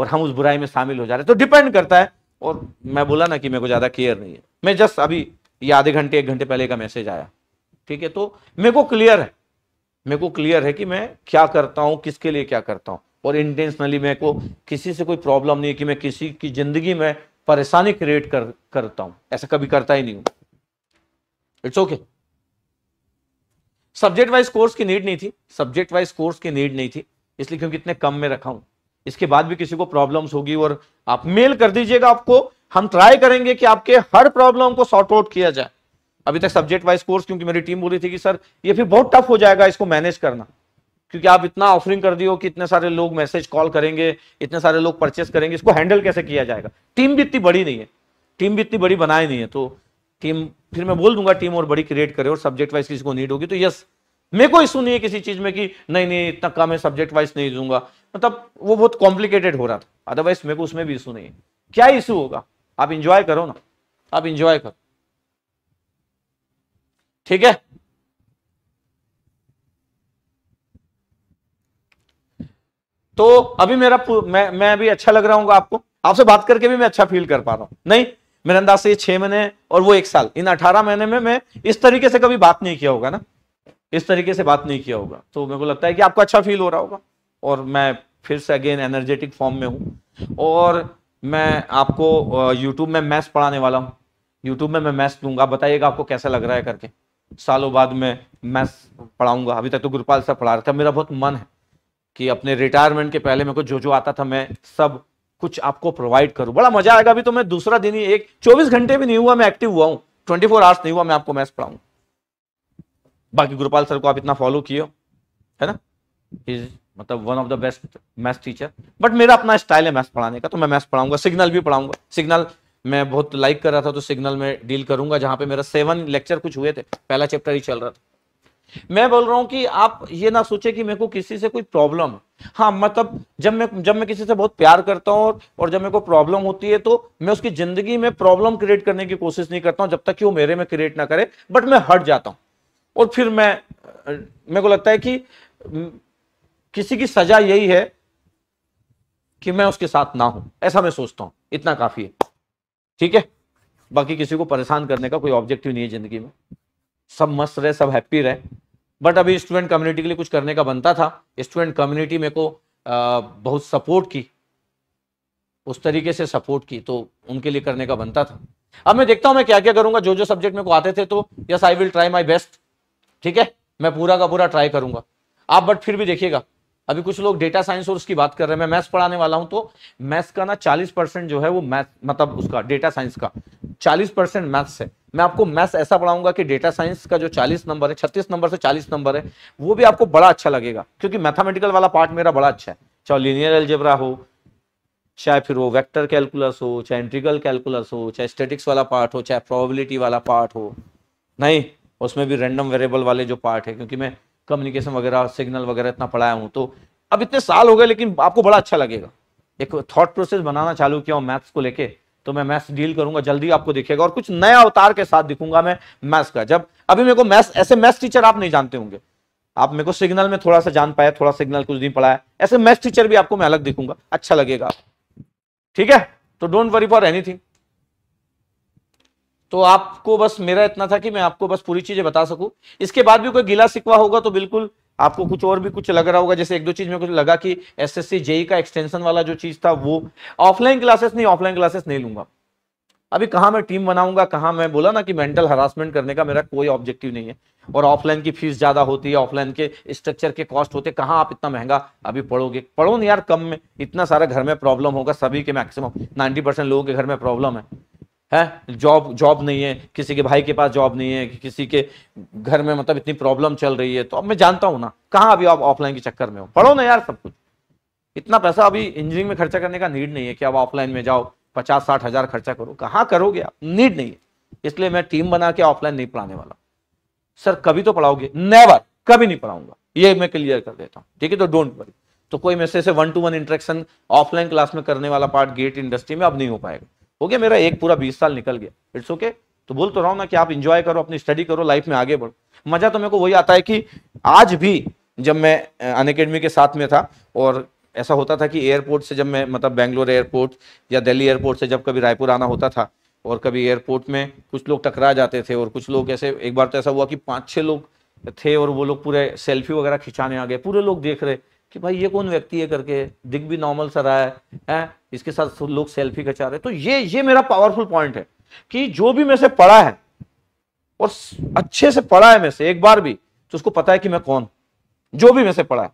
Speaker 1: और हम उस बुराई में शामिल हो जा रहे तो डिपेंड करता है और मैं बोला ना कि मेरे को ज्यादा केयर नहीं है मैं जस्ट अभी या आधे घंटे एक घंटे पहले का मैसेज आया ठीक है तो मेरे को क्लियर है मेरे को क्लियर है कि मैं क्या करता हूँ किसके लिए क्या करता हूँ और इंटेंशनली मेरे को किसी से कोई प्रॉब्लम नहीं है कि मैं किसी की जिंदगी में परेशानी क्रिएट कर करता हूं ऐसा कभी करता ही नहीं हूं it's okay subject wise course की नीड नहीं थी सब्जेक्ट वाइज कोर्स की नीड नहीं थी इसलिए क्योंकि इतने कम में रखा हूं इसके बाद भी किसी को प्रॉब्लम्स होगी और आप मेल कर दीजिएगा आपको हम ट्राई करेंगे कि आपके हर प्रॉब्लम को सॉर्ट आउट किया जाए अभी तक सब्जेक्ट वाइज कोर्स क्योंकि मेरी टीम बोली थी कि सर ये फिर बहुत टफ हो जाएगा इसको मैनेज करना क्योंकि आप इतना ऑफरिंग कर दियो कि इतने सारे लोग मैसेज कॉल करेंगे इतने सारे लोग परचेस करेंगे इसको हैंडल कैसे किया जाएगा टीम भी इतनी बड़ी नहीं है टीम भी इतनी बड़ी बनाई नहीं है तो टीम फिर मैं बोल दूंगा टीम और बड़ी क्रिएट करे और सब्जेक्ट वाइज किसी को नीड होगी तो यस मेरे को इशू नहीं है किसी चीज में कि नहीं नहीं इतना कम है सब्जेक्ट वाइज नहीं दूंगा मतलब वो बहुत कॉम्प्लिकेटेड हो रहा था अदरवाइज मेरे को उसमें भी इशू नहीं है क्या इशू होगा आप इंजॉय करो ना आप इंजॉय करो ठीक है तो अभी मेरा मैं मैं भी अच्छा लग रहा हूँ आपको आपसे बात करके भी मैं अच्छा फील कर पा रहा हूँ नहीं मेरे अंदाज से ये छह महीने और वो एक साल इन अठारह महीने में मैं इस तरीके से कभी बात नहीं किया होगा ना इस तरीके से बात नहीं किया होगा तो मेरे को लगता है कि आपको अच्छा फील हो रहा होगा और मैं फिर से अगेन एनर्जेटिक फॉर्म में हूँ और मैं आपको यूट्यूब में मैथ्स पढ़ाने वाला हूँ यूट्यूब में मैं मैथ्स दूंगा बताइएगा आपको कैसा लग रहा है करके सालों बाद मैं मैथ्स पढ़ाऊंगा अभी तक तो गुरुपाल सर पढ़ा रहा था मेरा बहुत मन है कि अपने रिटायरमेंट के पहले मेरे को जो जो आता था मैं सब कुछ आपको प्रोवाइड करूँ बड़ा मजा आएगा अभी तो मैं दूसरा दिन ही एक चौबीस घंटे भी नहीं हुआ मैं एक्टिव हुआ हूँ ट्वेंटी फोर आवर्स नहीं हुआ मैं आपको मैथ्स पढ़ाऊँ बाकी गुरुपाल सर को आप इतना फॉलो किए है ना मतलब one of the best maths teacher but मेरा अपना स्टाइल है मैथ्स पढ़ाने का तो मैं मैथ्स पढ़ाऊंगा सिग्नल भी पढ़ाऊंगा सिग्नल मैं बहुत लाइक कर रहा था तो सिग्नल में डील करूंगा जहां पे मेरा सेवन लेक्चर कुछ हुए थे पहला चैप्टर ही चल रहा था मैं बोल रहा हूं कि आप ये ना सोचे कि मेरे को किसी से कोई प्रॉब्लम हाँ मतलब जब मैं जब मैं किसी से बहुत प्यार करता हूँ और जब मेरे को प्रॉब्लम होती है तो मैं उसकी जिंदगी में प्रॉब्लम क्रिएट करने की कोशिश नहीं करता हूँ जब तक कि वो मेरे में क्रिएट ना करे बट मैं हट जाता हूँ और फिर मैं मेरे को लगता है कि किसी की सजा यही है कि मैं उसके साथ ना हूं ऐसा मैं सोचता हूं इतना काफी है ठीक है बाकी किसी को परेशान करने का कोई ऑब्जेक्टिव नहीं है जिंदगी में सब मस्त रहे सब हैप्पी रहे बट अभी स्टूडेंट कम्युनिटी के लिए कुछ करने का बनता था स्टूडेंट कम्युनिटी मेरे को बहुत सपोर्ट की उस तरीके से सपोर्ट की तो उनके लिए करने का बनता था अब मैं देखता हूं मैं क्या क्या करूंगा जो जो सब्जेक्ट मेरे को आते थे तो yes I will try my best ठीक है मैं पूरा का पूरा ट्राई करूंगा आप बट फिर भी देखिएगा अभी कुछ लोग डेटा साइंस और उसकी बात कर रहे हैं मैं मैथ्स पढ़ाने वाला हूं तो मैथ्स का ना 40 परसेंट जो है वो मैथ मतलब उसका डेटा साइंस का 40 परसेंट मैथ्स है मैं आपको मैथ्स ऐसा पढ़ाऊंगा कि डेटा साइंस का जो 40 नंबर है 36 नंबर से 40 नंबर है वो भी आपको बड़ा अच्छा लगेगा क्योंकि मैथामेटिकल वाला पार्ट मेरा बड़ा अच्छा है चाहे लीनियर एल्जेबरा हो चाहे फिर वो वैक्टर कैलकुलस हो चाहे इंट्रिकल कैलकुलस हो चाहे स्टेटिक्स वाला पार्ट हो चाहे प्रोबेबिलिटी वाला पार्ट हो नहीं उसमें भी रेंडम वेरिएबल वाले जो पार्ट है क्योंकि मैं कम्युनिकेशन वगैरह सिग्नल वगैरह इतना पढ़ाया हूँ तो अब इतने साल हो गए लेकिन आपको बड़ा अच्छा लगेगा एक थॉट प्रोसेस बनाना चालू किया हूँ मैथ्स को लेके तो मैं मैथ्स डील करूंगा जल्दी आपको दिखेगा और कुछ नया अवतार के साथ दिखूंगा मैं मैथ्स का जब अभी मेरे को मैथ्स ऐसे मैथ्स टीचर आप नहीं जानते होंगे आप मेरे को सिग्नल में थोड़ा सा जान पाया थोड़ा सिग्नल कुछ दिन पढ़ाया ऐसे मैथ्स टीचर भी आपको मैं अलग दिखूंगा अच्छा लगेगा ठीक है तो डोंट वरी फॉर एनीथिंग तो आपको बस मेरा इतना था कि मैं आपको बस पूरी चीजें बता सकूं इसके बाद भी कोई गिला सिकवा होगा तो बिल्कुल आपको कुछ और भी कुछ लग रहा होगा जैसे एक दो चीज में कुछ लगा कि एस जेई e का एक्सटेंशन वाला जो चीज था वो ऑफलाइन क्लासेस नहीं ऑफलाइन क्लासेस नहीं लूंगा अभी कहा मैं टीम बनाऊंगा कहा मैं बोला ना कि मेंटल हरासमेंट करने का मेरा कोई ऑब्जेक्टिव नहीं है और ऑफलाइन की फीस ज्यादा होती है ऑफलाइन के स्ट्रक्चर के कॉस्ट होते कहा आप इतना महंगा अभी पढ़ोगे पढ़ो ना यार कम में इतना सारा घर में प्रॉब्लम होगा सभी के मैक्सिमम नाइनटी परसेंट लोगों के घर में प्रॉब्लम है है जॉब जॉब नहीं है किसी के भाई के पास जॉब नहीं है कि किसी के घर में मतलब इतनी प्रॉब्लम चल रही है तो अब मैं जानता हूं ना कहाँ अभी आप ऑफलाइन के चक्कर में हो पढ़ो ना यार सब कुछ इतना पैसा अभी इंजीनियरिंग में खर्चा करने का नीड नहीं है कि आप ऑफलाइन में जाओ पचास साठ हजार खर्चा करो कहाँ करोगे आप नीड नहीं है इसलिए मैं टीम बना के ऑफलाइन नहीं पढ़ाने वाला सर कभी तो पढ़ाओगे नेवर कभी नहीं पढ़ाऊंगा ये मैं क्लियर कर देता हूँ ठीक है तो डोंट वरी तो कोई मैसेज से one to one interaction offline class में करने वाला पार्ट गेट इंडस्ट्री में अब नहीं हो पाएगा हो गया मेरा एक पूरा बीस साल निकल गया इट्स ओके तो बोल तो रहा हूँ ना कि आप इंजॉय करो अपनी स्टडी करो लाइफ में आगे बढ़ो मजा तो मेरे को वही आता है कि आज भी जब मैं अन अकेडमी के साथ में था और ऐसा होता था कि एयरपोर्ट से जब मैं मतलब बैंगलोर एयरपोर्ट या दिल्ली एयरपोर्ट से जब कभी रायपुर आना होता था और कभी एयरपोर्ट में कुछ लोग टकरा जाते थे और कुछ लोग ऐसे एक बार तो ऐसा हुआ कि पांच छह लोग थे और वो लोग पूरे सेल्फी वगैरह खिंचाने आ गए पूरे लोग देख रहे कि भाई ये कौन व्यक्ति है करके दिख भी नॉर्मल सा रहा है, है? इसके साथ लोग सेल्फी खचा रहे तो ये ये मेरा पावरफुल पॉइंट है कि जो भी मेरे से पढ़ा है और अच्छे से पढ़ा है मेरे से एक बार भी तो उसको पता है कि मैं कौन जो भी मेरे से पढ़ा है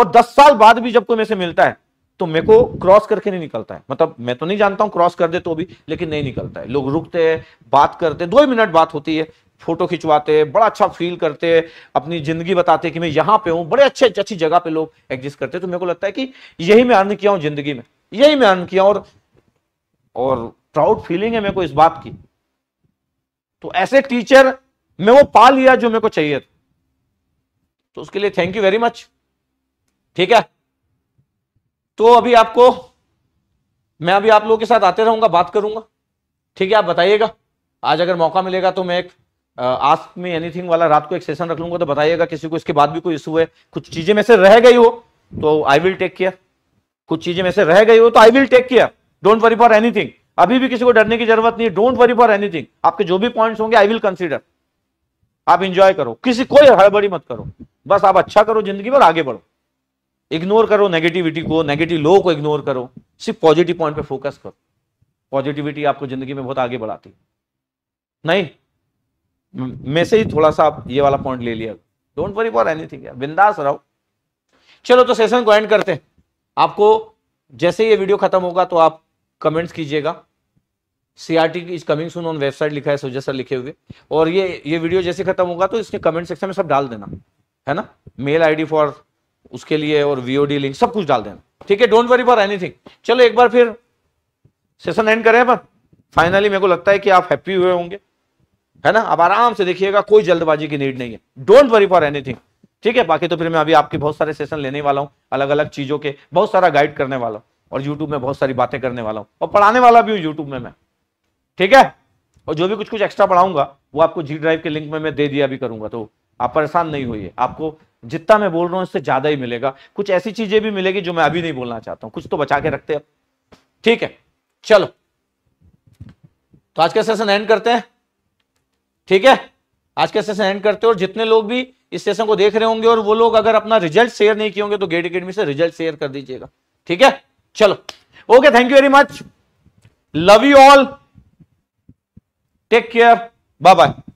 Speaker 1: और दस साल बाद भी जब कोई मेरे से मिलता है तो मेरे को क्रॉस करके नहीं निकलता है मतलब मैं तो नहीं जानता हूं क्रॉस कर दे तो भी लेकिन नहीं निकलता है लोग रुकते हैं बात करते हैं दो ही मिनट बात होती है फोटो खिंचवाते बड़ा अच्छा फील करते अपनी जिंदगी बताते कि मैं यहाँ पे हूँ बड़े अच्छे अच्छी जगह पे लोग एग्जिस्ट करते तो मेरे को लगता है कि यही मैं अर्न किया हूँ जिंदगी में यही मैं अर्न किया और और प्राउड फीलिंग है मेरे को इस बात की तो ऐसे टीचर मैं वो पा लिया जो मेरे को चाहिए था तो उसके लिए थैंक यू वेरी मच ठीक है तो अभी आपको मैं अभी आप लोगों के साथ आते रहूंगा बात करूंगा ठीक है आप बताइएगा आज अगर मौका मिलेगा तो मैं एक आस्क में एनीथिंग वाला रात को एक सेशन रख लूंगा तो बताइएगा किसी को इसके बाद भी कोई इशू है कुछ चीजें में से रह गई हो तो आई विल टेक केयर कुछ चीजें में से रह गई हो तो I will take care don't worry for anything अभी भी किसी को डरने की जरूरत नहीं है डोंट वरी फॉर एनीथिंग आपके जो भी पॉइंट्स होंगे आई विल कंसिडर आप इंजॉय करो किसी कोई हड़बड़ी मत करो बस आप अच्छा करो जिंदगी भर आगे बढ़ो इग्नोर करो नेगेटिविटी को नेगेटिव लोगों को इग्नोर करो सिर्फ पॉजिटिव पॉइंट पे फोकस करो पॉजिटिविटी आपको जिंदगी में बहुत आगे बढ़ाती नहीं में से ही थोड़ा सा ये वाला पॉइंट ले लिया डोंट वरी फॉर एनीथिंग बिंदास रहो चलो तो सेशन को एंड करते हैं आपको जैसे ये वीडियो खत्म होगा तो आप कमेंट्स कीजिएगा CRT is coming soon on website लिखा है सुजय सर लिखे हुए और ये ये वीडियो जैसे खत्म होगा तो इसके कमेंट सेक्शन में सब डाल देना है ना मेल आईडी फॉर उसके लिए और वीओडी लिंक सब कुछ डाल देना ठीक है डोंट वरी फॉर एनीथिंग चलो एक बार फिर सेशन एंड करें पर फाइनली मेरे को लगता है कि आप हैप्पी हुए होंगे है ना आप आराम से देखिएगा कोई जल्दबाजी की नीड नहीं है डोंट वरी फॉर एनीथिंग ठीक है बाकी तो फिर मैं अभी आपके बहुत सारे सेशन लेने वाला हूँ अलग अलग चीजों के बहुत सारा गाइड करने वाला हूँ और यूट्यूब में बहुत सारी बातें करने वाला हूँ और पढ़ाने वाला भी हूँ यूट्यूब में मैं ठीक है और जो भी कुछ कुछ एक्स्ट्रा पढ़ाऊंगा वो आपको जी ड्राइव के लिंक में मैं दे दिया भी करूंगा तो आप परेशान नहीं होइए आपको जितना मैं बोल रहा हूँ इससे ज्यादा ही मिलेगा कुछ ऐसी चीजें भी मिलेगी जो मैं अभी नहीं बोलना चाहता हूँ कुछ तो बचा के रखते हैं ठीक है चलो तो आज का सेशन एंड करते हैं ठीक है आज का सेशन एंड करते हो और जितने लोग भी इस सेशन को देख रहे होंगे और वो लोग अगर अपना रिजल्ट शेयर नहीं किए होंगे तो गेट अकेडमी से रिजल्ट शेयर कर दीजिएगा ठीक है चलो okay thank you very much love you all take care bye bye